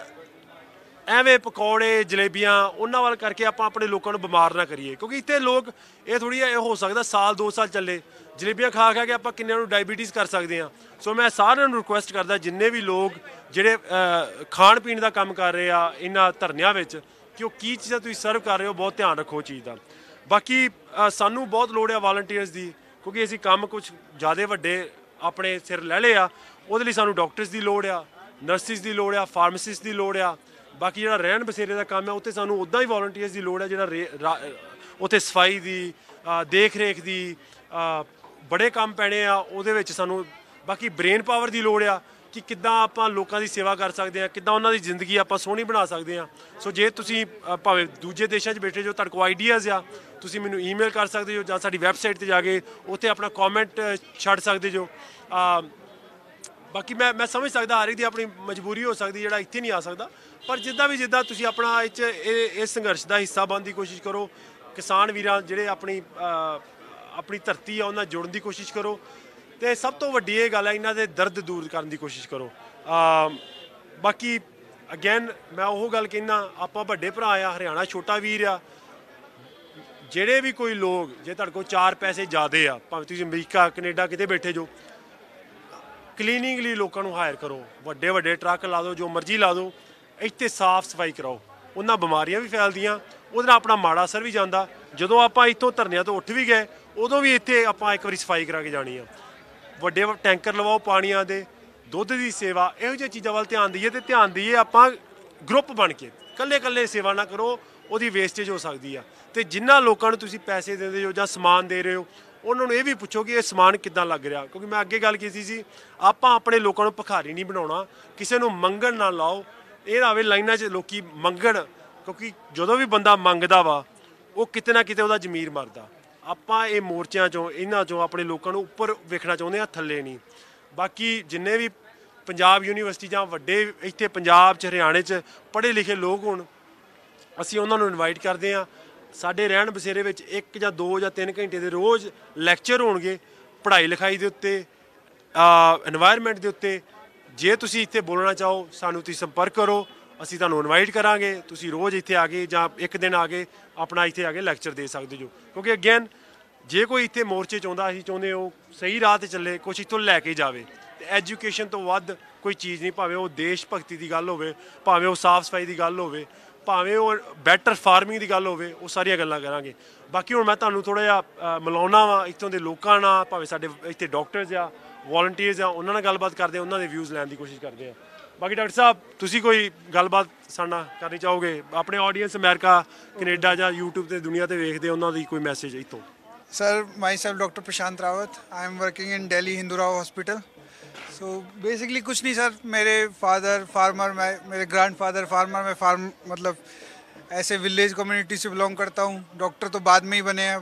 ਐਵੇਂ ਪਕੌੜੇ ਜਲੇਬੀਆਂ ਉਹਨਾਂ ਵੱਲ ਕਰਕੇ ਆਪਾਂ ਆਪਣੇ ਲੋਕਾਂ ਨੂੰ ਬਿਮਾਰ ਨਾ ਕਰੀਏ ਕਿਉਂਕਿ ਇੱਥੇ ਲੋਕ ਇਹ ਥੋੜੀ ਇਹ ਹੋ ਸਕਦਾ ਸਾਲ 2 ਸਾਲ ਚੱਲੇ ਜਲੇਬੀਆਂ ਖਾ ਖਾ ਕੇ ਆਪਾਂ ਕਿੰਨਿਆਂ ਨੂੰ ਡਾਇਬੀਟੀਜ਼ ਕਰ ਸਕਦੇ ਆ ਸੋ ਮੈਂ ਸਾਰਿਆਂ ਨੂੰ ਰਿਕੁਐਸਟ ਕਰਦਾ ਜਿੰਨੇ ਵੀ ਲੋਕ ਜਿਹੜੇ ਖਾਣ ਪੀਣ ਦਾ ਕੰਮ ਕਰ ਰਹੇ ਆ ਇਹਨਾਂ ਧਰਨਿਆਂ ਵਿੱਚ ਕਿ ਉਹ ਕੀ ਚੀਜ਼ਾਂ ਤੁਸੀਂ ਸਰਵ ਕਰ ਰਹੇ ਹੋ ਬਹੁਤ ਧਿਆਨ ਰੱਖੋ ਚੀਜ਼ ਦਾ ਬਾਕੀ ਸਾਨੂੰ ਬਹੁਤ ਲੋੜ ਆ ਵਾਲੰਟੀਅਰਸ ਦੀ ਕਿਉਂਕਿ ਅਸੀਂ ਕੰਮ ਕੁਝ ਜ਼ਿਆਦਾ ਵੱਡੇ ਆਪਣੇ ਸਿਰ ਲੈ ਲਏ ਆ ਉਹਦੇ ਲਈ ਸਾਨੂੰ ਡਾਕਟਰਸ ਦੀ ਲੋੜ ਆ ਨਰਸਿਸ ਦੀ ਲੋੜ ਆ ਫਾਰਮਾਸਿਸਟ ਦੀ ਲੋੜ ਆ ਬਾਕੀ ਜਿਹੜਾ ਰਹਿਣ ਬਸੇਰੇ ਦਾ ਕੰਮ ਹੈ ਉੱਤੇ ਸਾਨੂੰ ਉਦਾਂ ਹੀ ਵਲੰਟੀਅਰਸ ਦੀ ਲੋੜ ਹੈ ਜਿਹੜਾ ਉੱਥੇ ਸਫਾਈ ਦੀ ਦੇਖ ਰੇਖ ਦੀ ਬੜੇ ਕੰਮ ਪੈਣੇ ਆ ਉਹਦੇ ਵਿੱਚ ਸਾਨੂੰ ਬਾਕੀ ਬ੍ਰੇਨ ਪਾਵਰ ਦੀ ਲੋੜ ਆ ਕਿ ਕਿੱਦਾਂ ਆਪਾਂ ਲੋਕਾਂ ਦੀ ਸੇਵਾ ਕਰ ਸਕਦੇ ਆ ਕਿੱਦਾਂ ਉਹਨਾਂ ਦੀ ਜ਼ਿੰਦਗੀ ਆਪਾਂ ਸੋਹਣੀ ਬਣਾ ਸਕਦੇ ਆ ਸੋ ਜੇ ਤੁਸੀਂ ਭਾਵੇਂ ਦੂਜੇ ਦੇਸ਼ਾਂ 'ਚ ਬੈਠੇ ਜੋ ਤੁਹਾਡੇ ਕੋ ਆਈਡੀਆਜ਼ ਆ ਤੁਸੀਂ ਮੈਨੂੰ ਈਮੇਲ ਕਰ ਸਕਦੇ ਹੋ ਜਾਂ ਸਾਡੀ ਵੈਬਸਾਈਟ ਤੇ ਜਾ ਕੇ ਉੱਥੇ ਆਪਣਾ ਕਮੈਂਟ ਛੱਡ ਸਕਦੇ ਜੋ ਬਾਕੀ ਮੈਂ ਮੈਂ ਸਮਝ ਸਕਦਾ ਹਰ ਇੱਕ ਦੀ ਆਪਣੀ ਮਜਬੂਰੀ ਹੋ ਸਕਦੀ ਜਿਹੜਾ ਇੱਥੇ ਨਹੀਂ ਆ ਸਕਦਾ ਪਰ ਜਿੱਦਾਂ ਵੀ ਜਿੱਦਾਂ ਤੁਸੀਂ ਆਪਣਾ ਇਹ ਇਸ ਸੰਘਰਸ਼ ਦਾ ਹਿੱਸਾ ਬਣਨ ਦੀ ਕੋਸ਼ਿਸ਼ ਕਰੋ ਕਿਸਾਨ ਵੀਰਾਂ ਜਿਹੜੇ ਆਪਣੀ ਆਪਣੀ ਧਰਤੀ ਆ ਉਹਨਾਂ ਨਾਲ ਜੁੜਨ ਦੀ ਕੋਸ਼ਿਸ਼ ਕਰੋ ਤੇ ਸਭ ਤੋਂ ਵੱਡੀ ਇਹ ਗੱਲ ਹੈ ਇਹਨਾਂ ਦੇ ਦਰਦ ਦੂਰ ਕਰਨ ਦੀ ਕੋਸ਼ਿਸ਼ ਕਰੋ ਬਾਕੀ ਅਗੇਨ ਮੈਂ ਉਹ ਗੱਲ ਕਹਿਣਾ ਆਪਾਂ ਵੱਡੇ ਭਰਾ ਆ ਹਰਿਆਣਾ ਛੋਟਾ ਵੀਰ ਆ ਜਿਹੜੇ ਵੀ ਕੋਈ ਲੋਕ ਜੇ ਤੁਹਾਡੇ ਕੋਲ 4 ਪੈਸੇ ਜ਼ਿਆਦੇ ਆ ਭਾਵੇਂ ਤੁਸੀਂ ਅਮਰੀਕਾ ਕੈਨੇਡਾ ਕਿਤੇ ਬੈਠੇ ਜੋ ਕਲੀਨਿੰਗ ਲਈ ਲੋਕਾਂ ਨੂੰ ਹਾਇਰ ਕਰੋ ਵੱਡੇ ਵੱਡੇ ਟਰੱਕ ਲਾ ਦਿਓ ਜੋ ਮਰਜ਼ੀ ਲਾ ਦਿਓ ਇੱਥੇ ਸਾਫ਼ ਸਫਾਈ ਕਰਾਓ ਉਹਨਾਂ ਬਿਮਾਰੀਆਂ ਵੀ ਫੈਲਦੀਆਂ ਉਹਦੇ ਨਾਲ ਆਪਣਾ ਮਾੜਾ ਅਸਰ ਵੀ ਜਾਂਦਾ ਜਦੋਂ ਆਪਾਂ ਇੱਥੋਂ ਧਰਨਿਆਂ ਤੋਂ ਉੱਠ ਵੀ ਗਏ ਉਦੋਂ ਵੀ ਇੱਥੇ ਆਪਾਂ ਇੱਕ ਵਾਰੀ ਸਫਾਈ ਕਰਾ ਕੇ ਜਾਣੀ ਆ ਵੱਡੇ ਟੈਂਕਰ ਲਵਾਓ ਪਾਣੀਆਂ ਦੇ ਦੁੱਧ ਦੀ ਸੇਵਾ ਇਹੋ ਜਿਹੀ ਚੀਜ਼ਾਂ ਵੱਲ ਧਿਆਨ ਦਈਏ ਤੇ ਧਿਆਨ ਦਈਏ ਆਪਾਂ ਗਰੁੱਪ ਬਣ ਕੇ ਕੱਲੇ ਕੱਲੇ ਸੇਵਾ ਨਾ ਕਰੋ ਉਹਦੀ ਵੇਸਟੇਜ ਹੋ ਸਕਦੀ ਆ ਤੇ ਜਿੰਨਾ ਲੋਕਾਂ ਨੂੰ ਤੁਸੀਂ ਪੈਸੇ ਦਿੰਦੇ ਹੋ ਜਾਂ ਸਮਾਨ ਦੇ ਰਹੇ ਹੋ ਉਹਨਾਂ ਨੂੰ ਇਹ ਵੀ ਪੁੱਛੋ ਕਿ ਇਹ ਸਮਾਨ ਕਿੱਦਾਂ ਲੱਗ ਰਿਹਾ ਕਿਉਂਕਿ ਮੈਂ ਅੱਗੇ ਗੱਲ ਕੀਤੀ ਸੀ ਆਪਾਂ ਆਪਣੇ ਲੋਕਾਂ ਨੂੰ ਭਖਾਰੀ ਨਹੀਂ ਬਣਾਉਣਾ ਕਿਸੇ ਨੂੰ ਮੰਗਣ ਨਾ ਲਾਓ ਇਹ ਰਾਵੇ ਲਾਈਨਾਂ 'ਚ ਲੋਕੀ ਮੰਗਣ ਕਿਉਂਕਿ ਜਦੋਂ ਵੀ ਬੰਦਾ ਮੰਗਦਾ ਵਾ ਉਹ ਕਿਤੇ ਨਾ ਕਿਤੇ ਉਹਦਾ ਜ਼ਮੀਰ ਮਰਦਾ ਆਪਾਂ ਇਹ ਮੋਰਚਿਆਂ 'ਚੋਂ ਇਹਨਾਂ 'ਚੋਂ ਆਪਣੇ ਲੋਕਾਂ ਨੂੰ ਉੱਪਰ ਵੇਖਣਾ ਚਾਹੁੰਦੇ ਆ ਥੱਲੇ ਨਹੀਂ ਬਾਕੀ ਜਿੰਨੇ ਵੀ ਪੰਜਾਬ ਯੂਨੀਵਰਸਿਟੀ ਜਾਂ ਵੱਡੇ ਇੱਥੇ ਪੰਜਾਬ 'ਚ ਹਰਿਆਣੇ 'ਚ ਪੜ੍ਹੇ ਲਿਖੇ ਲੋਕ ਹੋਣ ਅਸੀਂ ਉਹਨਾਂ ਨੂੰ ਇਨਵਾਈਟ ਕਰਦੇ ਆ ਸਾਡੇ ਰਹਿਣ ਬਸੇਰੇ ਵਿੱਚ ਇੱਕ ਜਾਂ ਦੋ ਜਾਂ ਤਿੰਨ ਘੰਟੇ ਦੇ ਰੋਜ਼ ਲੈਕਚਰ ਹੋਣਗੇ ਪੜ੍ਹਾਈ ਲਿਖਾਈ ਦੇ ਉੱਤੇ এনवायरमेंट ਦੇ ਉੱਤੇ ਜੇ ਤੁਸੀਂ ਇੱਥੇ ਬੋਲਣਾ ਚਾਹੋ ਸਾਨੂੰ ਤੁਸੀਂ ਸੰਪਰਕ ਕਰੋ ਅਸੀਂ ਤੁਹਾਨੂੰ ਇਨਵਾਈਟ ਕਰਾਂਗੇ ਤੁਸੀਂ ਰੋਜ਼ ਇੱਥੇ ਆ ਕੇ ਜਾਂ ਇੱਕ ਦਿਨ ਆ ਕੇ ਆਪਣਾ ਇੱਥੇ ਆ ਕੇ ਲੈਕਚਰ ਦੇ ਸਕਦੇ ਹੋ ਕਿਉਂਕਿ ਅਗੇਨ ਜੇ ਕੋਈ ਇੱਥੇ ਮੋਰਚੇ ਚਾਹੁੰਦਾ ਅਸੀਂ ਚਾਹੁੰਦੇ ਉਹ ਸਹੀ ਰਾਹ ਤੇ ਚੱਲੇ ਕੁਝ ਇੱਥੋਂ ਲੈ ਕੇ ਜਾਵੇ ਤੇ ਐਜੂਕੇਸ਼ਨ ਤੋਂ ਵੱਧ ਕੋਈ ਚੀਜ਼ ਨਹੀਂ ਭਾਵੇਂ ਉਹ ਦੇਸ਼ ਭਗਤੀ ਦੀ ਗੱਲ ਹੋਵੇ ਭਾਵੇਂ ਉਹ ਸਾਫ਼ ਸਫਾਈ ਦੀ ਗੱਲ ਹੋਵੇ ਭਾਵੇਂ ਉਹ ਬੈਟਰ ਫਾਰਮਿੰਗ ਦੀ ਗੱਲ ਹੋਵੇ ਉਹ ਸਾਰੀਆਂ ਗੱਲਾਂ ਕਰਾਂਗੇ ਬਾਕੀ ਹੁਣ ਮੈਂ ਤੁਹਾਨੂੰ ਥੋੜਾ ਜਿਹਾ ਮਿਲਾਉਣਾ ਵਾ ਇੱਥੋਂ ਦੇ ਲੋਕਾਂ ਨਾਲ ਭਾਵੇਂ ਸਾਡੇ ਇੱਥੇ ਡਾਕਟਰਸ ਆ ਵੋਲੰਟੀਅਰਸ ਆ ਉਹਨਾਂ ਨਾਲ ਗੱਲਬਾਤ ਕਰਦੇ ਉਹਨਾਂ ਦੇ ਵਿਊਜ਼ ਲੈਣ ਦੀ ਕੋਸ਼ਿਸ਼ ਕਰਦੇ ਆ ਬਾਕੀ ਡਾਕਟਰ ਸਾਹਿਬ ਤੁਸੀਂ ਕੋਈ ਗੱਲਬਾਤ ਸਾਡਾ ਕਰਨੀ ਚਾਹੋਗੇ ਆਪਣੇ ਆਡੀਅנס ਅਮਰੀਕਾ ਕੈਨੇਡਾ ਜਾਂ YouTube ਤੇ ਦੁਨੀਆ ਤੇ ਵੇਖਦੇ ਉਹਨਾਂ ਦੀ ਕੋਈ ਮੈਸੇਜ ਇਤੋਂ sir myself doctor Prashant Rawat I am working in Delhi Hindu Rao hospital so basically कुछ नहीं सर मेरे फादर फार्मर मैं मेरे ग्रैंड फादर फार्मर मैं फार्म मतलब ऐसे विलेज कम्युनिटी से बिलोंग करता हूँ डॉक्टर तो बाद में ही बने हैं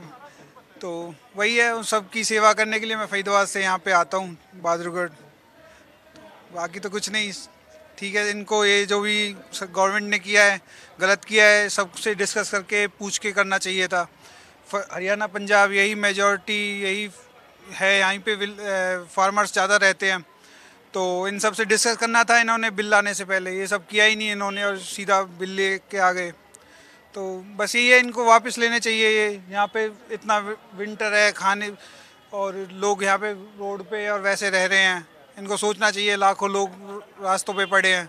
तो वही है उन सब की सेवा करने के लिए मैं फरीदाबाद से यहाँ पे आता हूँ बहादुरगढ़ बाकी तो कुछ नहीं ठीक है इनको ये जो भी गवर्नमेंट ने किया है गलत किया है सबसे डिस्कस करके पूछ के करना चाहिए था हरियाणा पंजाब यही मेजॉरिटी यही है यहीं पे फार्मर्स ज़्यादा रहते हैं तो इन सब से डिस्कस करना था इन्होंने बिल लाने से पहले ये सब किया ही नहीं इन्होंने और सीधा बिल ले के आ गए तो बस यही है इनको वापस लेने चाहिए ये यहाँ पे इतना विंटर है खाने और लोग यहाँ पे रोड पे और वैसे रह रहे हैं इनको सोचना चाहिए लाखों लोग रास्तों पे पड़े हैं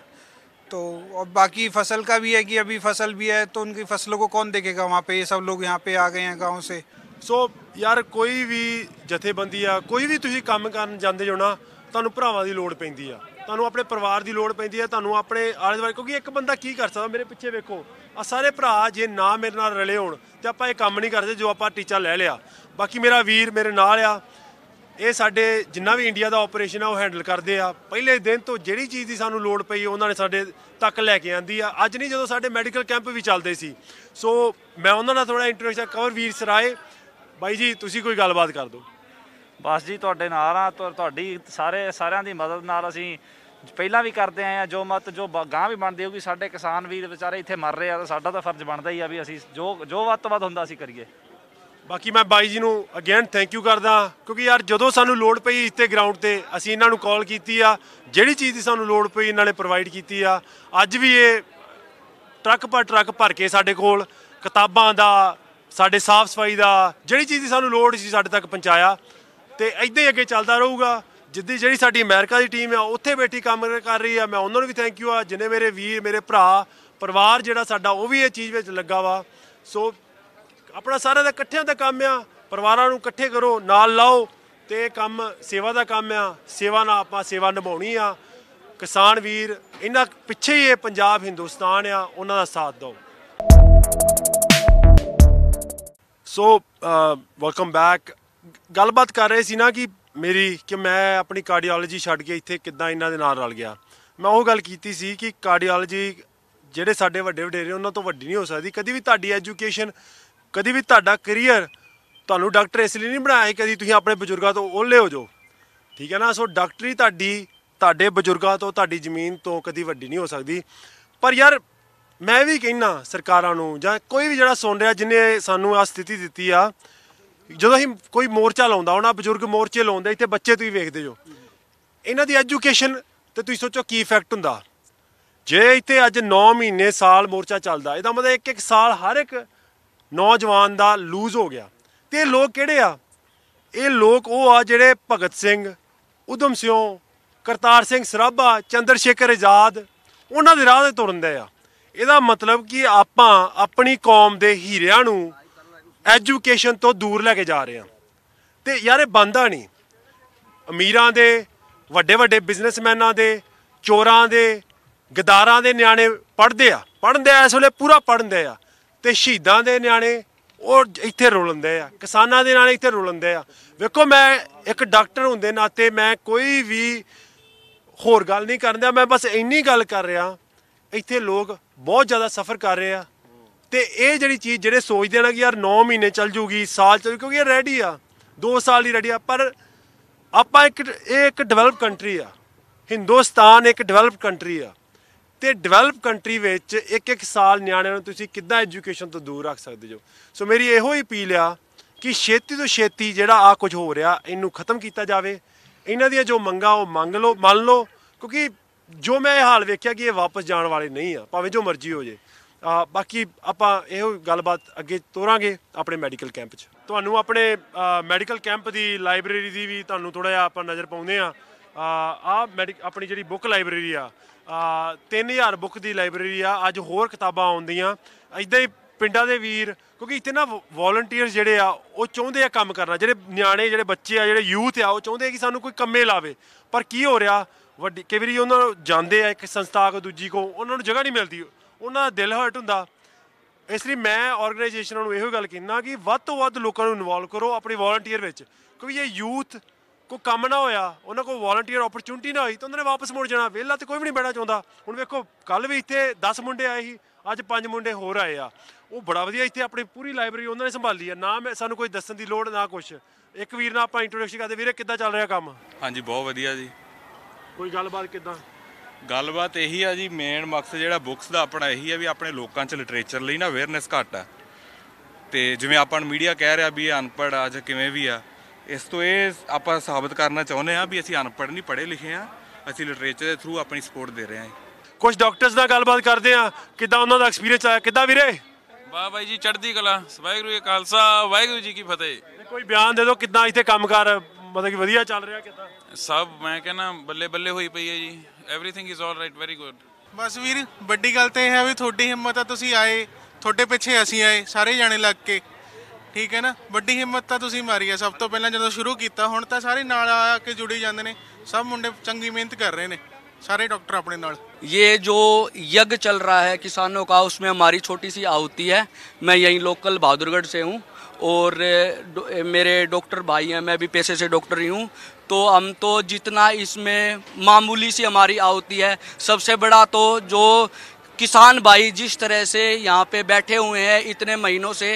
तो और बाकी फसल का भी है कि अभी फसल भी है तो उनकी फसलों को कौन देखेगा वहाँ पे ये सब लोग यहाँ पे आ गए हैं गाँव से सो यार कोई भी जथेबंदी या कोई भी तुम काम ਕਰਨ ਜਾਂਦੇ जो ना ਤੁਹਾਨੂੰ ਭਰਾਵਾਂ ਦੀ ਲੋੜ ਪੈਂਦੀ ਆ ਤੁਹਾਨੂੰ ਆਪਣੇ ਪਰਿਵਾਰ ਦੀ ਲੋੜ ਪੈਂਦੀ ਆ ਤੁਹਾਨੂੰ ਆਪਣੇ ਆਲੇ ਦੁਆਲੇ ਕਿਉਂਕਿ ਇੱਕ ਬੰਦਾ ਕੀ ਕਰ ਸਕਦਾ ਮੇਰੇ ਪਿੱਛੇ ਵੇਖੋ ਆ ਸਾਰੇ ਭਰਾ ਜੇ ਨਾ ਮੇਰੇ ਨਾਲ ਰਲੇ ਹੋਣ ਤੇ ਆਪਾਂ ਇਹ ਕੰਮ ਨਹੀਂ ਕਰਦੇ ਜੋ ਆਪਾਂ ਟੀਚਾ ਲੈ ਲਿਆ ਬਾਕੀ ਮੇਰਾ ਵੀਰ ਮੇਰੇ ਨਾਲ ਆ ਇਹ ਸਾਡੇ ਜਿੰਨਾ ਵੀ ਇੰਡੀਆ ਦਾ ਆਪਰੇਸ਼ਨ ਆ ਉਹ ਹੈਂਡਲ ਕਰਦੇ ਆ ਪਹਿਲੇ ਦਿਨ ਤੋਂ ਜਿਹੜੀ ਚੀਜ਼ ਦੀ ਸਾਨੂੰ ਲੋੜ ਪਈ ਉਹਨਾਂ ਨੇ ਸਾਡੇ ਤੱਕ ਲੈ ਕੇ ਆਂਦੀ ਆ ਅੱਜ ਨਹੀਂ ਜਦੋਂ ਸਾਡੇ ਮੈਡੀਕਲ ਕੈਂਪ ਵੀ ਚੱਲਦੇ ਸੀ ਸੋ ਮੈਂ ਉਹਨਾਂ ਨਾਲ ਥੋੜਾ ਇੰਟਰੋਡਕਸ਼ਨ ਕਵਰ ਵੀਰ ਸਰਾਏ ਬਾਈ ਜੀ ਤੁਸੀਂ ਕੋਈ ਗੱਲਬਾਤ ਕਰ ਦਿਓ ਬਸ ਜੀ ਤੁਹਾਡੇ ਨਾਲ ਆ ਤੁਹਾਡੀ ਸਾਰੇ ਸਾਰਿਆਂ ਦੀ ਮਦਦ ਨਾਲ ਅਸੀਂ ਪਹਿਲਾਂ ਵੀ ਕਰਦੇ ਆਏ ਆ ਜੋ ਮਤ ਜੋ ਗਾਂ ਵੀ ਬਣਦੀ ਹੋਊਗੀ ਸਾਡੇ ਕਿਸਾਨ ਵੀਰ ਵਿਚਾਰੇ ਇੱਥੇ ਮਰ ਰਹੇ ਆ ਤਾਂ ਸਾਡਾ ਤਾਂ ਫਰਜ਼ ਬਣਦਾ ਹੀ ਆ ਵੀ ਅਸੀਂ ਜੋ ਜੋ ਵੱਤ ਵੱਤ ਹੁੰਦਾ ਅਸੀਂ ਕਰੀਏ ਬਾਕੀ ਮੈਂ ਬਾਈ ਜੀ ਨੂੰ ਅਗੇਨ ਥੈਂਕ ਯੂ ਕਰਦਾ ਕਿਉਂਕਿ ਯਾਰ ਜਦੋਂ ਸਾਨੂੰ ਲੋੜ ਪਈ ਇਸ ਤੇ ਗਰਾਊਂਡ ਤੇ ਅਸੀਂ ਇਹਨਾਂ ਨੂੰ ਕਾਲ ਕੀਤੀ ਆ ਜਿਹੜੀ ਚੀਜ਼ ਦੀ ਸਾਨੂੰ ਲੋੜ ਪਈ ਇਹਨਾਂ ਨੇ ਪ੍ਰੋਵਾਈਡ ਕੀਤੀ ਆ ਅੱਜ ਵੀ ਇਹ ਟਰੱਕ ਪਰ ਟਰੱਕ ਭਰ ਕੇ ਸਾਡੇ ਕੋਲ ਕਿਤਾਬਾਂ ਦਾ ਸਾਡੇ ਸਾਫ਼ ਸਫਾਈ ਦਾ ਜਿਹੜੀ ਚੀਜ਼ ਦੀ ਸਾਨੂੰ ਲੋੜ ਸੀ ਸਾਡੇ ਤੱਕ ਪਹੁੰਚਾਇਆ ਤੇ ਇਦਾਂ ਹੀ ਅੱਗੇ ਚੱਲਦਾ ਰਹੂਗਾ ਜਿੱਦੀ ਜਿਹੜੀ ਸਾਡੀ ਅਮਰੀਕਾ ਦੀ ਟੀਮ ਆ ਉੱਥੇ ਬੈਠੀ ਕੰਮ ਕਰ ਰਹੀ ਆ ਮੈਂ ਉਹਨਾਂ ਨੂੰ ਵੀ ਥੈਂਕ ਯੂ ਆ ਜਿਨੇ ਮੇਰੇ ਵੀਰ ਮੇਰੇ ਭਰਾ ਪਰਿਵਾਰ ਜਿਹੜਾ ਸਾਡਾ ਉਹ ਵੀ ਇਹ ਚੀਜ਼ ਵਿੱਚ ਲੱਗਾ ਵਾ ਸੋ ਆਪਣਾ ਸਾਰਿਆਂ ਦਾ ਇਕੱਠਿਆਂ ਦਾ ਕੰਮ ਆ ਪਰਿਵਾਰਾਂ ਨੂੰ ਇਕੱਠੇ ਕਰੋ ਨਾਲ ਲਾਓ ਤੇ ਇਹ ਕੰਮ ਸੇਵਾ ਦਾ ਕੰਮ ਆ ਸੇਵਾ ਨਾਲ ਆਪਾਂ ਸੇਵਾ ਨਿਭਾਉਣੀ ਆ ਕਿਸਾਨ ਵੀਰ ਇਹਨਾਂ ਪਿੱਛੇ ਹੀ ਇਹ ਪੰਜਾਬ ਹਿੰਦੁਸਤਾਨ ਆ ਉਹਨਾਂ ਦਾ ਸਾਥ ਦਿਓ ਸੋ ਵੈਲਕਮ ਬੈਕ ਗੱਲਬਾਤ ਕਰ ਰਹੇ ਸੀ ਨਾ ਕਿ ਮੇਰੀ ਕਿ ਮੈਂ ਆਪਣੀ ਕਾਰਡੀਓਲੋਜੀ ਛੱਡ ਕੇ ਇੱਥੇ ਕਿੱਦਾਂ ਇਹਨਾਂ ਦੇ ਨਾਲ ਰਲ ਗਿਆ ਮੈਂ ਉਹ ਗੱਲ ਕੀਤੀ ਸੀ ਕਿ ਕਾਰਡੀਓਲੋਜੀ ਜਿਹੜੇ ਸਾਡੇ ਵੱਡੇ ਵਡੇਰੇ ਉਹਨਾਂ ਤੋਂ ਵੱਡੀ ਨਹੀਂ ਹੋ ਸਕਦੀ ਕਦੀ ਵੀ ਤੁਹਾਡੀ ਐਜੂਕੇਸ਼ਨ ਕਦੀ ਵੀ ਤੁਹਾਡਾ ਕੈਰੀਅਰ ਤੁਹਾਨੂੰ ਡਾਕਟਰ ਇਸ ਲਈ ਨਹੀਂ ਬਣਾਇਆ ਕਦੀ ਤੁਸੀਂ ਆਪਣੇ ਬਜ਼ੁਰਗਾਂ ਤੋਂ ਓਲੇ ਹੋ ਜਾਓ ਠੀਕ ਹੈ ਨਾ ਸੋ ਡਾਕਟਰੀ ਤੁਹਾਡੀ ਤੁਹਾਡੇ ਬਜ਼ੁਰਗਾਂ ਤੋਂ ਤੁਹਾਡੀ ਜ਼ਮੀਨ ਤੋਂ ਕਦੀ ਵੱਡੀ ਨਹੀਂ ਹੋ ਸਕਦੀ ਪਰ ਯਾਰ ਮੈਂ ਵੀ ਕਹਿਣਾ ਸਰਕਾਰਾਂ ਨੂੰ ਜਾਂ ਕੋਈ ਵੀ ਜਿਹੜਾ ਸੁਣ ਰਿਹਾ ਜਿਨੇ ਸਾਨੂੰ ਆ ਸਥਿਤੀ ਦਿੱਤੀ ਆ ਜਦੋਂ ਅਸੀਂ ਕੋਈ ਮੋਰਚਾ ਲਾਉਂਦਾ ਹੋਣਾ ਬਜ਼ੁਰਗ ਮੋਰਚੇ ਲਾਉਂਦੇ ਇੱਥੇ ਬੱਚੇ ਤੁਸੀਂ ਵੇਖਦੇ ਜੋ ਇਹਨਾਂ ਦੀ ਐਜੂਕੇਸ਼ਨ ਤੇ ਤੁਸੀਂ ਸੋਚੋ ਕੀ ਇਫੈਕਟ ਹੁੰਦਾ ਜੇ ਇੱਥੇ ਅੱਜ 9 ਮਹੀਨੇ ਸਾਲ ਮੋਰਚਾ ਚੱਲਦਾ ਇਹਦਾ ਮਤਲਬ ਇੱਕ ਇੱਕ ਸਾਲ ਹਰ ਇੱਕ ਨੌਜਵਾਨ ਦਾ ਲੂਜ਼ ਹੋ ਗਿਆ ਤੇ ਇਹ ਲੋਕ ਕਿਹੜੇ ਆ ਇਹ ਲੋਕ ਉਹ ਆ ਜਿਹੜੇ ਭਗਤ ਸਿੰਘ ਉਦਮ ਸਿੰਘ ਕਰਤਾਰ ਸਿੰਘ ਸਰਾਭਾ ਚੰਦਰ ਸ਼ੇਖਰ ਆਜ਼ਾਦ ਉਹਨਾਂ ਦੇ ਰਾਹ ਤੇ ਤੁਰਨਦੇ ਆ ਇਹਦਾ ਮਤਲਬ ਕਿ ਆਪਾਂ ਆਪਣੀ ਕੌਮ ਦੇ ਹੀਰਿਆਂ ਨੂੰ ਐਜੂਕੇਸ਼ਨ ਤੋਂ ਦੂਰ ਲੈ ਕੇ ਜਾ ਰਹੇ ਆ ਤੇ ਯਾਰ ਇਹ ਬੰਦਾ ਨਹੀਂ ਅਮੀਰਾਂ ਦੇ ਵੱਡੇ ਵੱਡੇ ਬਿਜ਼ਨਸਮੈਨਾਂ ਦੇ ਚੋਰਾਂ ਦੇ ਗਦਾਰਾਂ ਦੇ ਨਿਆਣੇ ਪੜਦੇ ਆ ਪੜਦੇ ਆ ਇਸ ਵੇਲੇ ਪੂਰਾ ਪੜਦੇ ਆ ਤੇ ਸ਼ਹੀਦਾਂ ਦੇ ਨਿਆਣੇ ਉਹ ਇੱਥੇ ਰੁਲੰਦੇ ਆ ਕਿਸਾਨਾਂ ਦੇ ਨਾਲ ਇੱਥੇ ਰੁਲੰਦੇ ਆ ਵੇਖੋ ਮੈਂ ਇੱਕ ਡਾਕਟਰ ਹੁੰਦੇ ਨਾਤੇ ਮੈਂ ਕੋਈ ਵੀ ਹੋਰ ਗੱਲ ਨਹੀਂ ਕਰਦਾ ਮੈਂ ਬਸ ਇੰਨੀ ਗੱਲ ਕਰ ਰਿਹਾ ਇੱਥੇ ਲੋਕ ਬਹੁਤ ਜ਼ਿਆਦਾ ਸਫਰ ਕਰ ਰਹੇ ਆ ਤੇ ਇਹ ਜਿਹੜੀ ਚੀਜ਼ ਜਿਹੜੇ ਸੋਚਦੇ ਨੇ ਕਿ ਯਾਰ 9 ਮਹੀਨੇ ਚੱਲ ਜੂਗੀ ਸਾਲ ਚੱਲ ਕਿਉਂਕਿ ਇਹ ਰੈਡੀ ਆ 2 ਸਾਲ ਦੀ ਰੈਡੀ ਆ ਪਰ ਆਪਾਂ ਇੱਕ ਇਹ ਇੱਕ ਡਿਵੈਲਪ ਕੰਟਰੀ ਆ ਹਿੰਦੁਸਤਾਨ ਇੱਕ ਡਿਵੈਲਪ ਕੰਟਰੀ ਆ ਤੇ ਡਿਵੈਲਪ ਕੰਟਰੀ ਵਿੱਚ ਇੱਕ ਇੱਕ ਸਾਲ ਨਿਆਣਿਆਂ ਨੂੰ ਤੁਸੀਂ ਕਿੱਦਾਂ ਐਜੂਕੇਸ਼ਨ ਤੋਂ ਦੂਰ ਰੱਖ ਸਕਦੇ ਹੋ ਸੋ ਮੇਰੀ ਇਹੋ ਹੀ ਅਪੀਲ ਆ ਕਿ ਛੇਤੀ ਤੋਂ ਛੇਤੀ ਜਿਹੜਾ ਆ ਕੁਝ ਹੋ ਰਿਹਾ ਇਹਨੂੰ ਖਤਮ ਕੀਤਾ ਜਾਵੇ ਇਹਨਾਂ ਦੀਆਂ ਜੋ ਮੰਗਾਂ ਉਹ ਮੰਗ ਲਓ ਮੰਨ ਲਓ ਕਿਉਂਕਿ ਜੋ ਮੈਂ ਇਹ ਹਾਲ ਵੇਖਿਆ ਕਿ ਇਹ ਵਾਪਸ ਜਾਣ ਵਾਲੇ ਨਹੀਂ ਆ ਭਾਵੇਂ ਜੋ ਮਰਜ਼ੀ ਹੋ ਜੇ ਬਾਕੀ ਆਪਾਂ ਇਹੋ ਗੱਲਬਾਤ ਅੱਗੇ ਤੋਰਾਂਗੇ ਆਪਣੇ ਮੈਡੀਕਲ ਕੈਂਪ 'ਚ ਤੁਹਾਨੂੰ ਆਪਣੇ ਮੈਡੀਕਲ ਕੈਂਪ ਦੀ ਲਾਇਬ੍ਰੇਰੀ ਦੀ ਵੀ ਤੁਹਾਨੂੰ ਥੋੜਾ ਜਿਹਾ ਆਪਾਂ ਨਜ਼ਰ ਪਾਉਂਦੇ ਆ ਆ ਆਪਣੀ ਜਿਹੜੀ ਬੁੱਕ ਲਾਇਬ੍ਰੇਰੀ ਆ 3000 ਬੁੱਕ ਦੀ ਲਾਇਬ੍ਰੇਰੀ ਆ ਅੱਜ ਹੋਰ ਕਿਤਾਬਾਂ ਆਉਂਦੀਆਂ ਇਦਾਂ ਹੀ ਪਿੰਡਾਂ ਦੇ ਵੀਰ ਕਿਉਂਕਿ ਇੱਥੇ ਨਾ ਵੋਲੰਟੀਅਰ ਜਿਹੜੇ ਆ ਉਹ ਚਾਹੁੰਦੇ ਆ ਕੰਮ ਕਰਨਾ ਜਿਹੜੇ ਨਿਆਣੇ ਜਿਹੜੇ ਬੱਚੇ ਆ ਜਿਹੜੇ ਯੂਥ ਆ ਉਹ ਚਾਹੁੰਦੇ ਆ ਕਿ ਸਾਨੂੰ ਕੋਈ ਕੰਮੇ ਲਾਵੇ ਪਰ ਕੀ ਹੋ ਰਿਹਾ ਵੱਡੀ ਕਈ ਉਹਨਾਂ ਨੂੰ ਜਾਂਦੇ ਆ ਇੱਕ ਸੰਸਥਾ ਕੋ ਦੂਜੀ ਕੋ ਉਹਨਾਂ ਨੂੰ ਜਗ੍ਹਾ ਨਹੀਂ ਮਿਲਦੀ ਉਹਨਾਂ ਦਾ ਦਿਲ ਹਰਟ ਹੁੰਦਾ ਇਸ ਲਈ ਮੈਂ ਆਰਗੇਨਾਈਜੇਸ਼ਨਾਂ ਨੂੰ ਇਹੋ ਗੱਲ ਕਹਿਣਾ ਕਿ ਵੱਧ ਤੋਂ ਵੱਧ ਲੋਕਾਂ ਨੂੰ ਇਨਵੋਲਵ ਕਰੋ ਆਪਣੀ ਵੋਲੰਟੀਅਰ ਵਿੱਚ ਕਿਉਂਕਿ ਇਹ ਯੂਥ ਕੋ ਕੰਮ ਨਾ ਹੋਇਆ ਉਹਨਾਂ ਕੋਲ ਵੋਲੰਟੀਅਰ ਓਪਰਚੁਨਿਟੀ ਨਾ ਹੋਈ ਤਾਂ ਉਹਨਾਂ ਨੇ ਵਾਪਸ ਮੁੜ ਜਾਣਾ ਵਿਹਲਾ ਤੇ ਕੋਈ ਵੀ ਨਹੀਂ ਬੈਠਾ ਚਾਹੁੰਦਾ ਹੁਣ ਵੇਖੋ ਕੱਲ ਵੀ ਇੱਥੇ 10 ਮੁੰਡੇ ਆਏ ਸੀ ਅੱਜ 5 ਮੁੰਡੇ ਹੋਰ ਆਏ ਆ ਉਹ ਬੜਾ ਵਧੀਆ ਇੱਥੇ ਆਪਣੀ ਪੂਰੀ ਲਾਇਬ੍ਰੇਰੀ ਉਹਨਾਂ ਨੇ ਸੰਭਾਲੀ ਆ ਨਾ ਮੈਂ ਸਾਨੂੰ ਕੋਈ ਦੱਸਣ ਦੀ ਲੋੜ ਨਾ ਕੁਛ ਇੱਕ ਵੀਰ ਨਾਲ ਆਪਾਂ ਇੰਟਰੋਡਕਸ਼ਨ ਕਰਦੇ ਵੀਰੇ ਕਿੱਦਾਂ ਚੱਲ ਰਿਹਾ ਕੰਮ ਹਾਂਜੀ ਬਹੁਤ ਵਧੀਆ ਜੀ ਕੋਈ ਗੱਲਬਾਤ ਕਿੱਦਾਂ ਗੱਲਬਾਤ ਇਹੀ ਆ ਜੀ ਮੇਨ ਮਕਸਦ ਜਿਹੜਾ ਬੁੱਕਸ ਦਾ ਆਪਣਾ ਇਹੀ ਆ ਵੀ ਆਪਣੇ ਲੋਕਾਂ 'ਚ ਲਿਟਰੇਚਰ ਲਈ ਨਾ ਅਵੇਅਰਨੈਸ ਘੱਟ ਆ ਤੇ ਜਿਵੇਂ ਆਪਾਂ ਨੂੰ ਮੀਡੀਆ ਕਹਿ ਰਿਹਾ ਵੀ ਅਨਪੜ ਆ ਜਾਂ ਕਿਵੇਂ ਵੀ ਆ ਇਸ ਤੋਂ ਇਹ ਆਪਾਂ ਸਾਬਤ ਕਰਨਾ ਚਾਹੁੰਦੇ ਆ ਵੀ ਅਸੀਂ ਅਨਪੜ ਨਹੀਂ ਪੜੇ ਲਿਖੇ ਆ ਅਸੀਂ ਲਿਟਰੇਚਰ ਦੇ ਥਰੂ ਆਪਣੀ ਸਪੋਰਟ ਦੇ ਰਹੇ ਆ ਕੁਝ ਡਾਕਟਰਸ ਨਾਲ ਗੱਲਬਾਤ ਕਰਦੇ ਆ ਕਿਦਾਂ ਉਹਨਾਂ ਦਾ ਐਕਸਪੀਰੀਅੰਸ ਆਇਆ ਕਿਦਾਂ ਵੀਰੇ ਵਾਹ ਬਾਈ ਜੀ ਚੜ੍ਹਦੀ ਕਲਾ ਵਾਹਿਗੁਰੂ ਜੀ ਕਾਲਸਾ ਵਾਹਿਗੁਰੂ ਜੀ ਕੀ ਫਤਿਹ ਕੋਈ ਬਿਆਨ ਦੇ ਦਿਓ ਕਿਦਾਂ ਇੱਥੇ ਕੰਮ ਕਰ ਮਤਲਬ ਕਿ ਵਧੀਆ ਚੱਲ ਰਿਹਾ ਕਿਦਾਂ ਸਭ ਮੈਂ ਕਹਿੰਦਾ ਬੱਲੇ ਬੱਲੇ ਹੋਈ ਪਈ ਹੈ ਜੀ everything is all right very good ਬਸ ਵੀਰ ਵੱਡੀ ਗੱਲ ਤਾਂ ਇਹ ਹੈ ਵੀ ਤੁਹਾਡੀ ਹਿੰਮਤ ਆ ਤੁਸੀਂ ਆਏ ਤੁਹਾਡੇ ਪਿੱਛੇ ਅਸੀਂ ਆਏ ਸਾਰੇ ਜਾਣੇ ਲੱਗ ਕੇ ਠੀਕ ਹੈ ਨਾ ਵੱਡੀ ਹਿੰਮਤ ਤਾਂ ਤੁਸੀਂ ਮਾਰੀ ਆ ਸਭ ਤੋਂ ਪਹਿਲਾਂ ਜਦੋਂ ਸ਼ੁਰੂ ਕੀਤਾ ਹੁਣ ਤਾਂ ਸਾਰੇ ਨਾਲ ਆ ਕੇ ਜੁੜੀ ਜਾਂਦੇ ਨੇ ਸਭ ਮੁੰਡੇ ਚੰਗੀ ਮਿਹਨਤ ਕਰ ਰਹੇ ਨੇ ਸਾਰੇ ਡਾਕਟਰ ਆਪਣੇ ਨਾਲ ये जो यज्ञ चल रहा है किसानों का उसमें हमारी छोटी सी आहुति है मैं यहीं लोकल बहादुरगढ़ से हूँ और अ, डो- अ, मेरे डॉक्टर भाई हैं मैं भी पेशे से डॉक्टर ही हूँ तो हम तो जितना इसमें मामूली सी हमारी आवती है सबसे बड़ा तो जो किसान भाई जिस तरह से यहाँ पे बैठे हुए हैं इतने महीनों से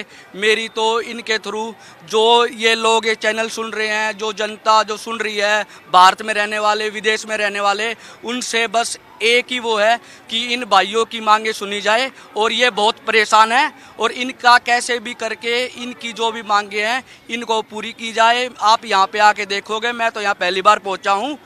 मेरी तो इनके थ्रू जो ये लोग ये चैनल सुन रहे हैं जो जनता जो सुन रही है भारत में रहने वाले विदेश में रहने वाले उनसे बस एक ही वो है कि इन भाइयों की मांगे सुनी जाए और ये बहुत परेशान है और इनका कैसे भी करके इनकी जो भी मांगे हैं इनको पूरी की जाए आप यहाँ पर आके देखोगे मैं तो यहाँ पहली बार पहुँचा हूँ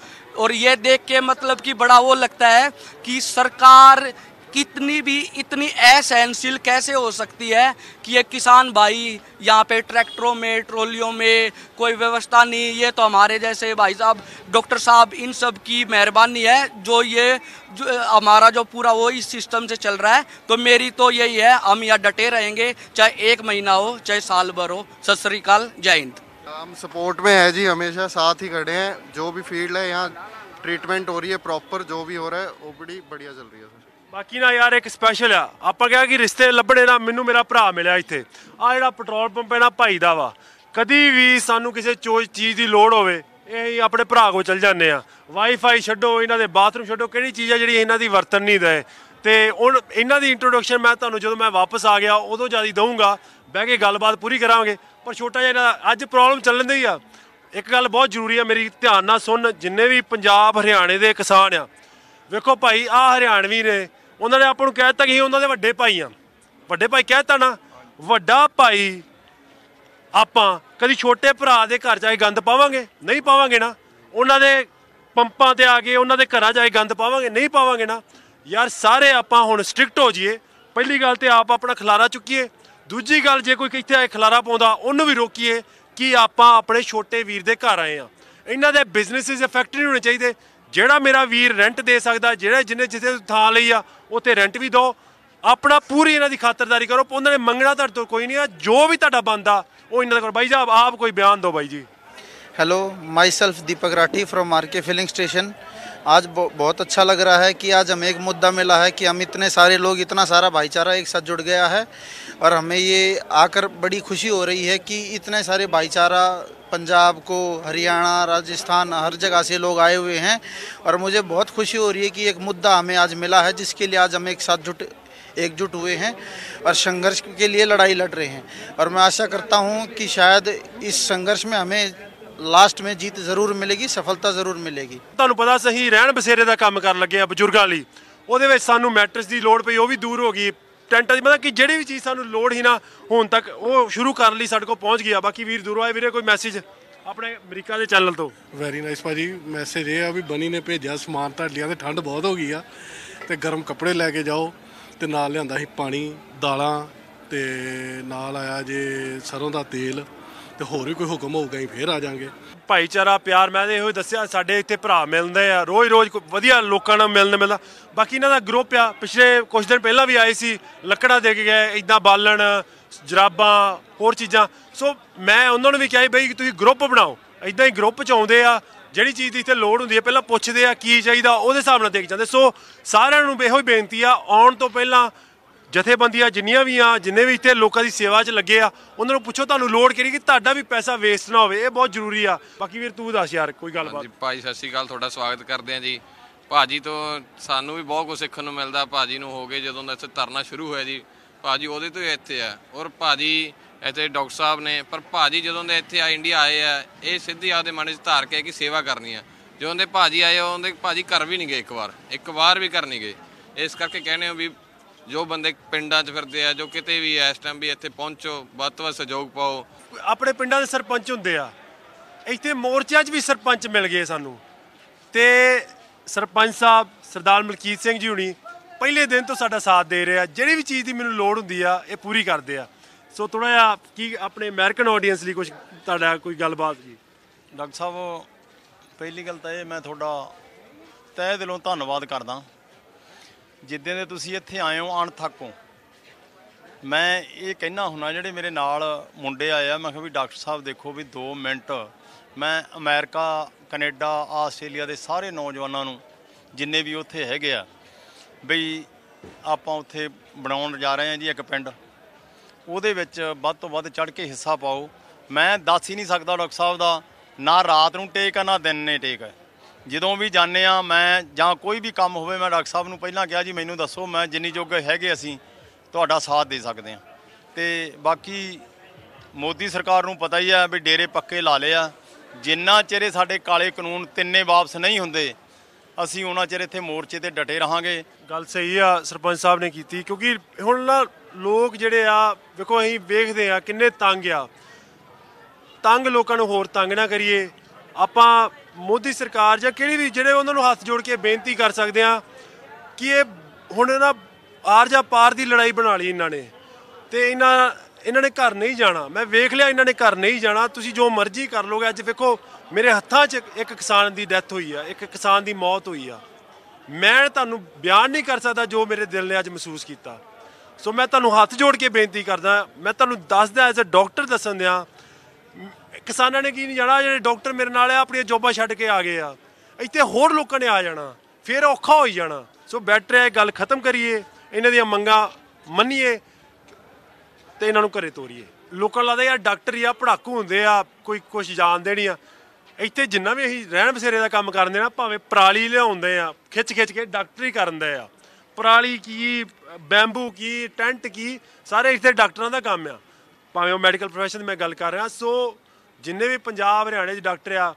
और ये देख के मतलब कि बड़ा वो लगता है कि सरकार कितनी भी इतनी असहनशील कैसे हो सकती है कि ये किसान भाई यहाँ पे ट्रैक्टरों में ट्रोलियों में कोई व्यवस्था नहीं ये तो हमारे जैसे भाई साहब डॉक्टर साहब इन सब की मेहरबानी है जो ये जो हमारा जो पूरा वो इस सिस्टम से चल रहा है तो मेरी तो यही है हम यहाँ डटे रहेंगे चाहे एक महीना हो चाहे साल भर हो सत श्रीकाल जय हिंद हम सपोर्ट में है जी हमेशा साथ ही खड़े हैं जो भी फील्ड है यहाँ ट्रीटमेंट हो रही है प्रॉपर जो भी हो रहा है वो बड़ी बढ़िया चल रही है ਬਾਕੀ ਨਾ ਯਾਰ ਇੱਕ ਸਪੈਸ਼ਲ ਆ ਆਪਾਂ ਕਿਹਾ ਕਿ ਰਿਸ਼ਤੇ ਲੱਭਣੇ ਨਾ ਮੈਨੂੰ ਮੇਰਾ ਭਰਾ ਮਿਲਿਆ ਇੱਥੇ ਆ ਜਿਹੜਾ ਪੈਟਰੋਲ ਪੰਪ ਹੈ ਨਾ ਭਾਈ ਦਾ ਵਾ ਕਦੀ ਵੀ ਸਾਨੂੰ ਕਿਸੇ ਚੋਜ ਚੀਜ਼ ਦੀ ਲੋੜ ਹੋਵੇ ਇਹ ਆਪਣੇ ਭਰਾ ਕੋ ਚਲ ਜਾਂਦੇ ਆ ਵਾਈਫਾਈ ਛੱਡੋ ਇਹਨਾਂ ਦੇ ਬਾਥਰੂਮ ਛੱਡੋ ਕਿਹੜੀ ਚੀਜ਼ ਆ ਜਿਹੜੀ ਇਹਨਾਂ ਦੀ ਵਰਤਨ ਨਹੀਂ ਦੇ ਤੇ ਹੁਣ ਇਹਨਾਂ ਦੀ ਇੰਟਰੋਡਕਸ਼ਨ ਮੈਂ ਤੁਹਾਨੂੰ ਜਦੋਂ ਮੈਂ ਵਾਪਸ ਆ ਗਿਆ ਉਦੋਂ ਜਿਆਦਾ ਦਊਂਗਾ ਬਹਿ ਕੇ ਗੱਲਬਾਤ ਪੂਰੀ ਕਰਾਂਗੇ ਪਰ ਛੋਟਾ ਜਿਹਾ ਇਹਨਾਂ ਅੱਜ ਪ੍ਰੋਬਲਮ ਚੱਲਣ ਦੀ ਆ ਇੱਕ ਗੱਲ ਬਹੁਤ ਜ਼ਰੂਰੀ ਆ ਮੇਰੀ ਧਿਆਨ ਨਾਲ ਸੁਣ ਜਿੰਨੇ ਵੀ ਪੰਜਾਬ ਹਰਿਆਣੇ ਦੇ ਕਿਸਾਨ ਆ ਵੇਖੋ ਭਾਈ ਆ ਹਰਿਆਣਵੀ ਨੇ ਉਹਨਾਂ ਨੇ ਆਪਾਂ ਨੂੰ ਕਹਿ ਦਿੱਤਾ ਕਿ ਉਹਨਾਂ ਦੇ ਵੱਡੇ ਭਾਈ ਆ ਵੱਡੇ ਭਾਈ ਕਹਿ ਦਿੱਤਾ ਨਾ ਵੱਡਾ ਭਾਈ ਆਪਾਂ ਕਦੀ ਛੋਟੇ ਭਰਾ ਦੇ ਘਰ ਜਾ ਕੇ ਗੰਦ ਪਾਵਾਂਗੇ ਨਹੀਂ ਪਾਵਾਂਗੇ ਨਾ ਉਹਨਾਂ ਦੇ ਪੰਪਾਂ ਤੇ ਆ ਕੇ ਉਹਨਾਂ ਦੇ ਘਰਾਂ ਜਾ ਕੇ ਗੰਦ ਪਾਵਾਂਗੇ ਨਹੀਂ ਪਾਵਾਂਗੇ ਨਾ ਯਾਰ ਸਾਰੇ ਆਪਾਂ ਹੁਣ ਸਟ੍ਰਿਕਟ ਹੋ ਜਾਈਏ ਪਹਿਲੀ ਗੱਲ ਤੇ ਆਪ ਆਪਣਾ ਖਲਾਰਾ ਚੁੱਕੀਏ ਦੂਜੀ ਗੱਲ ਜੇ ਕੋਈ ਕਿੱਥੇ ਆਏ ਖਲਾਰਾ ਪਾਉਂਦਾ ਉਹਨੂੰ ਵੀ ਰੋਕੀਏ ਕਿ ਆਪਾਂ ਆਪਣੇ ਛੋਟੇ ਵੀਰ ਦੇ ਘਰ ਆਏ ਆ ਇਹਨਾਂ ਦੇ ਬਿਜ਼ਨੈਸਿਸ ਇਫੈਕਟ ਨਹੀਂ ਹੋਣੇ ਚਾਹੀਦੇ ਜਿਹੜਾ ਮੇਰਾ ਵੀਰ ਰੈਂਟ ਦੇ ਸਕਦਾ ਜਿਹੜਾ ਜਿੰਨੇ ਜਿੱਥੇ ਥਾਂ ਲਈ ਆ ਉੱਥੇ ਰੈਂਟ ਵੀ ਦੋ ਆਪਣਾ ਪੂਰੀ ਇਹਨਾਂ ਦੀ ਖਾਤਰਦਾਰੀ ਕਰੋ ਉਹਨਾਂ ਨੇ ਮੰਗਣਾ ਤੁਹਾਡੇ ਤੋਂ ਕੋਈ ਨਹੀਂ ਆ ਜੋ ਵੀ ਤੁਹਾਡਾ ਬੰਦਾ ਉਹ ਇਹਨਾਂ ਦਾ ਕੋਲ ਬਾਈ ਸਾਹਿਬ ਆਪ ਕੋਈ ਬਿਆਨ ਦਿਓ ਬਾਈ ਜੀ hello myself Deepak Rathi from ਮਾਰਕੇ ਫਿਲਿੰਗ ਸਟੇਸ਼ਨ ਅੱਜ ਬਹੁਤ ਅੱਛਾ ਲੱਗ ਰਿਹਾ ਹੈ ਕਿ ਅੱਜ ਹਮੇ ਇੱਕ ਮੁੱਦਾ ਮਿਲਾ ਹੈ ਕਿ ਹਮ ਇਤਨੇ ਸਾਰੇ ਲੋਕ ਇਤਨਾ ਸਾਰਾ ਭਾਈਚਾਰਾ ਇੱਕ ਸਾਥ ਜੁੜ ਗਿਆ ਹੈ ਔਰ ਹਮੇ ਇਹ ਆਕਰ ਬੜੀ ਖੁਸ਼ੀ ਹੋ ਰਹੀ ਹੈ ਕਿ ਇਤਨੇ ਸਾਰੇ ਭਾਈਚਾਰਾ पंजाब को हरियाणा राजस्थान हर जगह से लोग आए हुए हैं और मुझे बहुत खुशी हो रही है कि एक मुद्दा हमें आज मिला है जिसके लिए आज हम एक साथ जुट एकजुट हुए हैं और संघर्ष के लिए लड़ाई लड़ रहे हैं और मैं आशा करता हूँ कि शायद इस संघर्ष में हमें लास्ट में जीत ज़रूर मिलेगी सफलता ज़रूर मिलेगी तुम पता सही रहन बसेरे का काम कर लगे ਆ सू ਲਈ की लड़ पी वो भी दूर ਪਈ ਉਹ ਟੈਂਟਾਂ ਦੀ ਮਤਲਬ ਕਿ ਜਿਹੜੀ ਵੀ ਚੀਜ਼ ਸਾਨੂੰ ਲੋੜ ਹੀ ਨਾ ਹੁਣ ਤੱਕ ਉਹ ਸ਼ੁਰੂ ਕਰਨ ਲਈ ਸਾਡੇ ਕੋਲ ਪਹੁੰਚ ਗਿਆ ਬਾਕੀ ਵੀਰ ਦੂਰੋਂ ਆਏ ਵੀਰੇ ਕੋਈ ਮੈਸੇਜ ਆਪਣੇ ਅਮਰੀਕਾ ਦੇ ਚੈਨਲ ਤੋਂ ਵੈਰੀ ਨਾਈਸ ਭਾਜੀ ਮੈਸੇਜ ਇਹ ਆ ਵੀ ਬਣੀ ਨੇ ਭੇਜਿਆ ਸਮਾਨ ਢਾਡੀਆਂ ਤੇ ਠੰਡ ਬਹੁਤ ਹੋ ਗਈ ਆ ਤੇ ਗਰਮ ਕੱਪੜੇ ਲੈ ਕੇ ਜਾਓ ਤੇ ਨਾਲ ਲਿਆਂਦਾ ਸੀ ਪਾਣੀ ਦਾਲਾਂ ਤੇ ਨਾਲ ਆਇਆ ਜੇ ਸਰੋਂ ਦਾ ਤੇਲ ਤੇ ਹੋਰ ਵੀ ਕੋਈ ਹੁਕਮ ਹੋਊਗਾ ਹੀ ਫੇਰ ਆ ਜਾਾਂਗੇ ਭਾਈਚਾਰਾ ਪਿਆਰ ਮੈਂ ਇਹੋ ਹੀ ਦੱਸਿਆ ਸਾਡੇ ਇੱਥੇ ਭਰਾ ਮਿਲਦੇ ਆ ਰੋਜ਼-ਰੋਜ਼ ਵਧੀਆ ਲੋਕਾਂ ਨਾਲ ਮਿਲਣ ਮਿਲਦਾ ਬਾਕੀ ਇਹਨਾਂ ਦਾ ਗਰੁੱਪ ਆ ਪਿਛਲੇ ਕੁਝ ਦਿਨ ਪਹਿਲਾਂ ਵੀ ਆਏ ਸੀ ਲੱਕੜਾ ਦੇ ਕੇ ਗਏ ਇਦਾਂ ਬਾਲਣ ਜਰਾਬਾਂ ਹੋਰ ਚੀਜ਼ਾਂ ਸੋ ਮੈਂ ਉਹਨਾਂ ਨੂੰ ਵੀ ਕਿਹਾ ਬਈ ਤੁਸੀਂ ਗਰੁੱਪ ਬਣਾਓ ਇਦਾਂ ਹੀ ਗਰੁੱਪ ਚ ਆਉਂਦੇ ਆ ਜਿਹੜੀ ਚੀਜ਼ ਦੀ ਇੱਥੇ ਲੋੜ ਹੁੰਦੀ ਹੈ ਪਹਿਲਾਂ ਪੁੱਛਦੇ ਆ ਕੀ ਚਾਹੀਦਾ ਉਹਦੇ ਹਿਸਾਬ ਨਾਲ ਦੇਖ ਜਾਂਦੇ ਸੋ ਸਾਰਿਆਂ ਨੂੰ ਇਹੋ ਹੀ ਬੇਨਤੀ ਆ ਆਉਣ ਤੋਂ ਪਹਿਲਾਂ ਜਥੇਬੰਦੀਆਂ ਜਿੰਨੀਆਂ ਵੀ ਆ ਜਿੰਨੇ ਵੀ ਇੱਥੇ ਲੋਕਾਂ ਦੀ ਸੇਵਾ 'ਚ ਲੱਗੇ ਆ ਉਹਨਾਂ ਨੂੰ ਪੁੱਛੋ ਤੁਹਾਨੂੰ ਲੋੜ ਕਿਹੜੀ ਕਿ ਤੁਹਾਡਾ ਵੀ ਪੈਸਾ ਵੇਸਟ ਨਾ ਹੋਵੇ ਇਹ ਬਹੁਤ ਜ਼ਰੂਰੀ ਆ ਬਾਕੀ ਵੀਰ ਤੂੰ ਦੱਸ ਯਾਰ ਕੋਈ ਗੱਲਬਾਤ ਭਾਈ ਸਤਿ ਸ਼੍ਰੀ ਅਕਾਲ ਤੁਹਾਡਾ ਸਵਾਗਤ ਕਰਦੇ ਆ ਜੀ ਭਾਜੀ ਤੋਂ ਸਾਨੂੰ ਵੀ ਬਹੁਤ ਕੁਝ ਸਿੱਖਣ ਨੂੰ ਮਿਲਦਾ ਭਾਜੀ ਨੂੰ ਹੋ ਗਏ ਜਦੋਂ ਦਾ ਇੱਥੇ ਤਰਨਾ ਸ਼ੁਰੂ ਹੋਇਆ ਜੀ ਭਾਜੀ ਉਹਦੇ ਤੋਂ ਇੱਥੇ ਆ ਔਰ ਭਾਜੀ ਇੱਥੇ ਡਾਕਟਰ ਸਾਹਿਬ ਨੇ ਪਰ ਭਾਜੀ ਜਦੋਂ ਦੇ ਇੱਥੇ ਆ ਇੰਡੀਆ ਆਏ ਆ ਇਹ ਸਿੱਧੀ ਆਪਦੇ ਮਨ 'ਚ ਧਾਰ ਕੇ ਕਿ ਸੇਵਾ ਕਰਨੀ ਆ ਜਦੋਂ ਦੇ ਭਾਜੀ ਆਏ ਉਹਦੇ ਭਾਜੀ ਘਰ ਵੀ ਨਹੀਂ ਗਏ ਇੱਕ ਵਾਰ ਇੱਕ ਵਾਰ ਵੀ ਕਰ ਨਹੀਂ ਗਏ ਇਸ ਕਰਕੇ ਕਹਿੰਦੇ ਹਾਂ ਵੀ ਜੋ ਬੰਦੇ ਪਿੰਡਾਂ 'ਚ ਫਿਰਦੇ ਆ ਜੋ ਕਿਤੇ ਵੀ ਐ ਇਸ ਟਾਈਮ ਵੀ ਇੱਥੇ ਪਹੁੰਚੋ ਵੱਧ ਤੋਂ ਵੱਧ ਸਹਿਯੋਗ ਪਾਓ ਆਪਣੇ ਪਿੰਡਾਂ ਦੇ ਸਰਪੰਚ ਹੁੰਦੇ ਆ ਇੱਥੇ ਮੋਰਚਿਆਂ 'ਚ ਵੀ ਸਰਪੰਚ ਮਿਲ ਗਏ ਸਾਨੂੰ ਤੇ ਸਰਪੰਚ ਸਾਹਿਬ ਸਰਦਾਰ ਮਲਕੀਤ ਸਿੰਘ ਜੀ ਹੁਣੀ ਪਹਿਲੇ ਦਿਨ ਤੋਂ ਸਾਡਾ ਸਾਥ ਦੇ ਰਹੇ ਆ ਜਿਹੜੀ ਵੀ ਚੀਜ਼ ਦੀ ਮੈਨੂੰ ਲੋੜ ਹੁੰਦੀ ਆ ਇਹ ਪੂਰੀ ਕਰਦੇ ਆ ਸੋ ਥੋੜਾ ਜਿਹਾ ਕੀ ਆਪਣੇ ਅਮਰੀਕਨ ਆਡੀਅנס ਲਈ ਕੁਝ ਤੁਹਾਡਾ ਕੋਈ ਗੱਲਬਾਤ ਜੀ ਡਾਕਟਰ ਸਾਹਿਬ ਪਹਿਲੀ ਗੱਲ ਤਾਂ ਇਹ ਮੈਂ ਤੁਹਾਡਾ ਤਹਿ ਦਿਲੋਂ ਧੰਨਵਾਦ ਕਰਦਾ ਜਿੱਦਾਂ ਦੇ ਤੁਸੀਂ ਇੱਥੇ ਆਏ ਹੋ ਅਣਥੱਕ ਮੈਂ ਇਹ ਕਹਿਣਾ ਹੁਣਾ ਜਿਹੜੇ ਮੇਰੇ ਨਾਲ ਮੁੰਡੇ ਆਏ ਆ ਮੈਂ ਕਿਹਾ ਵੀ ਡਾਕਟਰ ਸਾਹਿਬ ਦੇਖੋ ਵੀ 2 ਮਿੰਟ ਮੈਂ ਅਮਰੀਕਾ ਕੈਨੇਡਾ ਆਸਟ੍ਰੇਲੀਆ ਦੇ ਸਾਰੇ ਨੌਜਵਾਨਾਂ ਨੂੰ ਜਿੰਨੇ ਵੀ ਉੱਥੇ ਹੈਗੇ ਆ ਬਈ ਆਪਾਂ ਉੱਥੇ ਬਣਾਉਣ ਜਾ ਰਹੇ ਆ ਜੀ ਇੱਕ ਪਿੰਡ ਉਹਦੇ ਵਿੱਚ ਵੱਧ ਤੋਂ ਵੱਧ ਚੜ ਕੇ ਹਿੱਸਾ ਪਾਓ ਮੈਂ ਦੱਸ ਹੀ ਨਹੀਂ ਸਕਦਾ ਡਾਕਟਰ ਸਾਹਿਬ ਦਾ ਨਾ ਰਾਤ ਨੂੰ ਟੇਕ ਆ ਨਾ ਦਿਨ ਨੇ ਟੇਕ ਆ ਜਦੋਂ ਵੀ ਜਾਣੇ ਆ ਮੈਂ ਜਾਂ ਕੋਈ ਵੀ ਕੰਮ ਹੋਵੇ ਮੈਂ ਡਾਕਟਰ ਸਾਹਿਬ ਨੂੰ ਪਹਿਲਾਂ ਕਿਹਾ ਜੀ ਮੈਨੂੰ ਦੱਸੋ ਮੈਂ ਜਿੰਨੀ ਜੋਗ ਹੈਗੇ ਅਸੀਂ ਤੁਹਾਡਾ ਸਾਥ ਦੇ ਸਕਦੇ ਆ ਤੇ ਬਾਕੀ ਮੋਦੀ ਸਰਕਾਰ ਨੂੰ ਪਤਾ ਹੀ ਆ ਵੀ ਡੇਰੇ ਪੱਕੇ ਲਾ ਲਏ ਆ ਜਿੰਨਾ ਚਿਰ ਸਾਡੇ ਕਾਲੇ ਕਾਨੂੰਨ ਤਿੰਨੇ ਵਾਪਸ ਨਹੀਂ ਹੁੰਦੇ ਅਸੀਂ ਉਹਨਾਂ ਚਿਰ ਇੱਥੇ ਮੋਰਚੇ ਤੇ ਡਟੇ ਰਹਾਂਗੇ ਗੱਲ ਸਹੀ ਆ ਸਰਪੰਚ ਸਾਹਿਬ ਨੇ ਕੀਤੀ ਕਿਉਂਕਿ ਹੁਣ ਨਾ ਲੋਕ ਜਿਹੜੇ ਆ ਵੇਖੋ ਅਸੀਂ ਵੇਖਦੇ ਆ ਕਿੰਨੇ ਤੰਗ ਆ ਤੰਗ ਲੋਕਾਂ ਨੂੰ ਹੋਰ ਤੰਗ ਨਾ ਕਰੀਏ ਆਪਾਂ ਮੋਦੀ ਸਰਕਾਰ ਜਾਂ ਕਿਹੜੀ ਵੀ ਜਿਹੜੇ ਉਹਨਾਂ ਨੂੰ ਹੱਥ ਜੋੜ ਕੇ ਬੇਨਤੀ ਕਰ ਸਕਦੇ ਆ ਕਿ ਇਹ ਹੁਣ ਇਹਨਾਂ ਆਰ ਜਾਂ ਪਾਰ ਦੀ ਲੜਾਈ ਬਣਾ ਲਈ ਇਹਨਾਂ ਨੇ ਤੇ ਇਹਨਾਂ ਇਹਨਾਂ ਨੇ ਘਰ ਨਹੀਂ ਜਾਣਾ ਮੈਂ ਵੇਖ ਲਿਆ ਇਹਨਾਂ ਨੇ ਘਰ ਨਹੀਂ ਜਾਣਾ ਤੁਸੀਂ ਜੋ ਮਰਜ਼ੀ ਕਰ ਲੋਗੇ ਅੱਜ ਵੇਖੋ ਮੇਰੇ ਹੱਥਾਂ 'ਚ ਇੱਕ ਕਿਸਾਨ ਦੀ ਡੈਥ ਹੋਈ ਆ ਇੱਕ ਕਿਸਾਨ ਦੀ ਮੌਤ ਹੋਈ ਆ ਮੈਂ ਤੁਹਾਨੂੰ ਬਿਆਨ ਨਹੀਂ ਕਰ ਸਕਦਾ ਜੋ ਮੇਰੇ ਦਿਲ ਨੇ ਅੱਜ ਮਹਿਸੂਸ ਕੀਤਾ ਸੋ ਮੈਂ ਤੁਹਾਨੂੰ ਹੱਥ ਜੋੜ ਕੇ ਬੇਨਤੀ ਕਰਦਾ ਮੈਂ ਤੁਹਾਨੂੰ ਦੱਸਦਾ ਐਜ਼ ਅ ਡਾਕਟਰ ਦੱਸਣ ਦਿਆਂ ਕਿਸਾਨਾਂ ਨੇ ਕੀ ਨਹੀਂ ਜਾਣਾ ਜਿਹੜੇ ਡਾਕਟਰ ਮੇਰੇ ਨਾਲ ਆ ਆਪਣੀਆਂ ਜੋਬਾਂ ਛੱਡ ਕੇ ਆ ਗਏ ਆ ਇੱਥੇ ਹੋਰ ਲੋਕਾਂ ਨੇ ਆ ਜਾਣਾ ਫਿਰ ਔਖਾ ਹੋਈ ਜਾਣਾ ਸੋ ਬੈਟਰ ਹੈ ਗੱਲ ਖਤਮ ਕਰੀਏ ਇਹਨਾਂ ਦੀਆਂ ਮੰਗਾਂ ਮੰਨੀਏ ਤੇ ਇਹਨਾਂ ਨੂੰ ਘਰੇ ਤੋਰੀਏ ਲੋਕਾਂ ਲੱਗਦਾ ਯਾਰ ਡਾਕਟਰ ਯਾ ਪੜਾਕੂ ਹੁੰਦੇ ਆ ਕੋਈ ਕੁਝ ਜਾਣਦੇ ਨਹੀਂ ਆ ਇੱਥੇ ਜਿੰਨਾ ਵੀ ਅਸੀਂ ਰਹਿਣ ਬਸੇਰੇ ਦਾ ਕੰਮ ਕਰਦੇ ਨਾ ਭਾਵੇਂ ਪਰਾਲੀ ਲਿਆਉਂਦੇ ਆ ਖਿੱਚ ਖਿੱਚ ਕੇ ਡਾਕਟਰੀ ਕਰਦੇ ਆ ਪਰਾਲੀ ਕੀ ਬੈਂਬੂ ਕੀ ਟੈਂਟ ਕੀ ਸਾਰੇ ਇੱਥੇ ਡਾਕਟਰਾਂ ਦਾ ਕੰਮ ਆ ਭਾਵੇਂ ਉਹ ਮੈਡੀਕਲ ਪ੍ਰੋਫੈਸ਼ਨ ਦੀ ਮੈਂ ਗੱਲ ਕਰ ਰਿਹਾ ਸੋ ਜਿੰਨੇ ਵੀ ਪੰਜਾਬ ਹਰਿਆਣੇ ਦੇ ਡਾਕਟਰ ਆ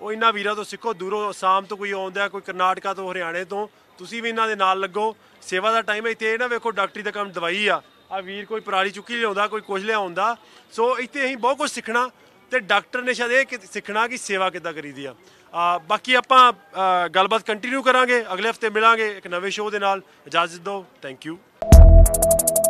ਉਹ ਇਹਨਾਂ ਵੀਰਾਂ ਤੋਂ ਸਿੱਖੋ ਦੂਰੋਂ ਆਸਾਮ ਤੋਂ ਕੋਈ ਆਉਂਦਾ ਕੋਈ ਕਰਨਾਟਕਾ ਤੋਂ ਹਰਿਆਣੇ ਤੋਂ ਤੁਸੀਂ ਵੀ ਇਹਨਾਂ ਦੇ ਨਾਲ ਲੱਗੋ ਸੇਵਾ ਦਾ ਟਾਈਮ ਹੈ ਇੱਥੇ ਇਹ ਨਾ ਵੇਖੋ ਡਾਕਟਰੀ ਦਾ ਕੰਮ ਦਵਾਈ ਆ ਆ ਵੀਰ ਕੋਈ ਪਰਾਲੀ ਚੁੱਕੀ ਲਿਆਉਂਦਾ ਕੋਈ ਕੁਝ ਲਿਆਉਂਦਾ ਸੋ ਇੱਥੇ ਅਸੀਂ ਬਹੁਤ ਕੁਝ ਸਿੱਖਣਾ ਤੇ ਡਾਕਟਰ ਨੇ ਸ਼ਾਇਦ ਇਹ ਸਿੱਖਣਾ ਕਿ ਸੇਵਾ ਕਿੱਦਾਂ ਕਰੀਦੀ ਆ ਆ ਬਾਕੀ ਆਪਾਂ ਗੱਲਬਾਤ ਕੰਟੀਨਿਊ ਕਰਾਂਗੇ ਅਗਲੇ ਹਫਤੇ ਮਿਲਾਂਗੇ ਇੱਕ ਨਵੇਂ ਸ਼ੋਅ ਦੇ ਨਾਲ ਇਜਾਜ਼ਤ ਦਿਓ ਥੈਂਕ ਯੂ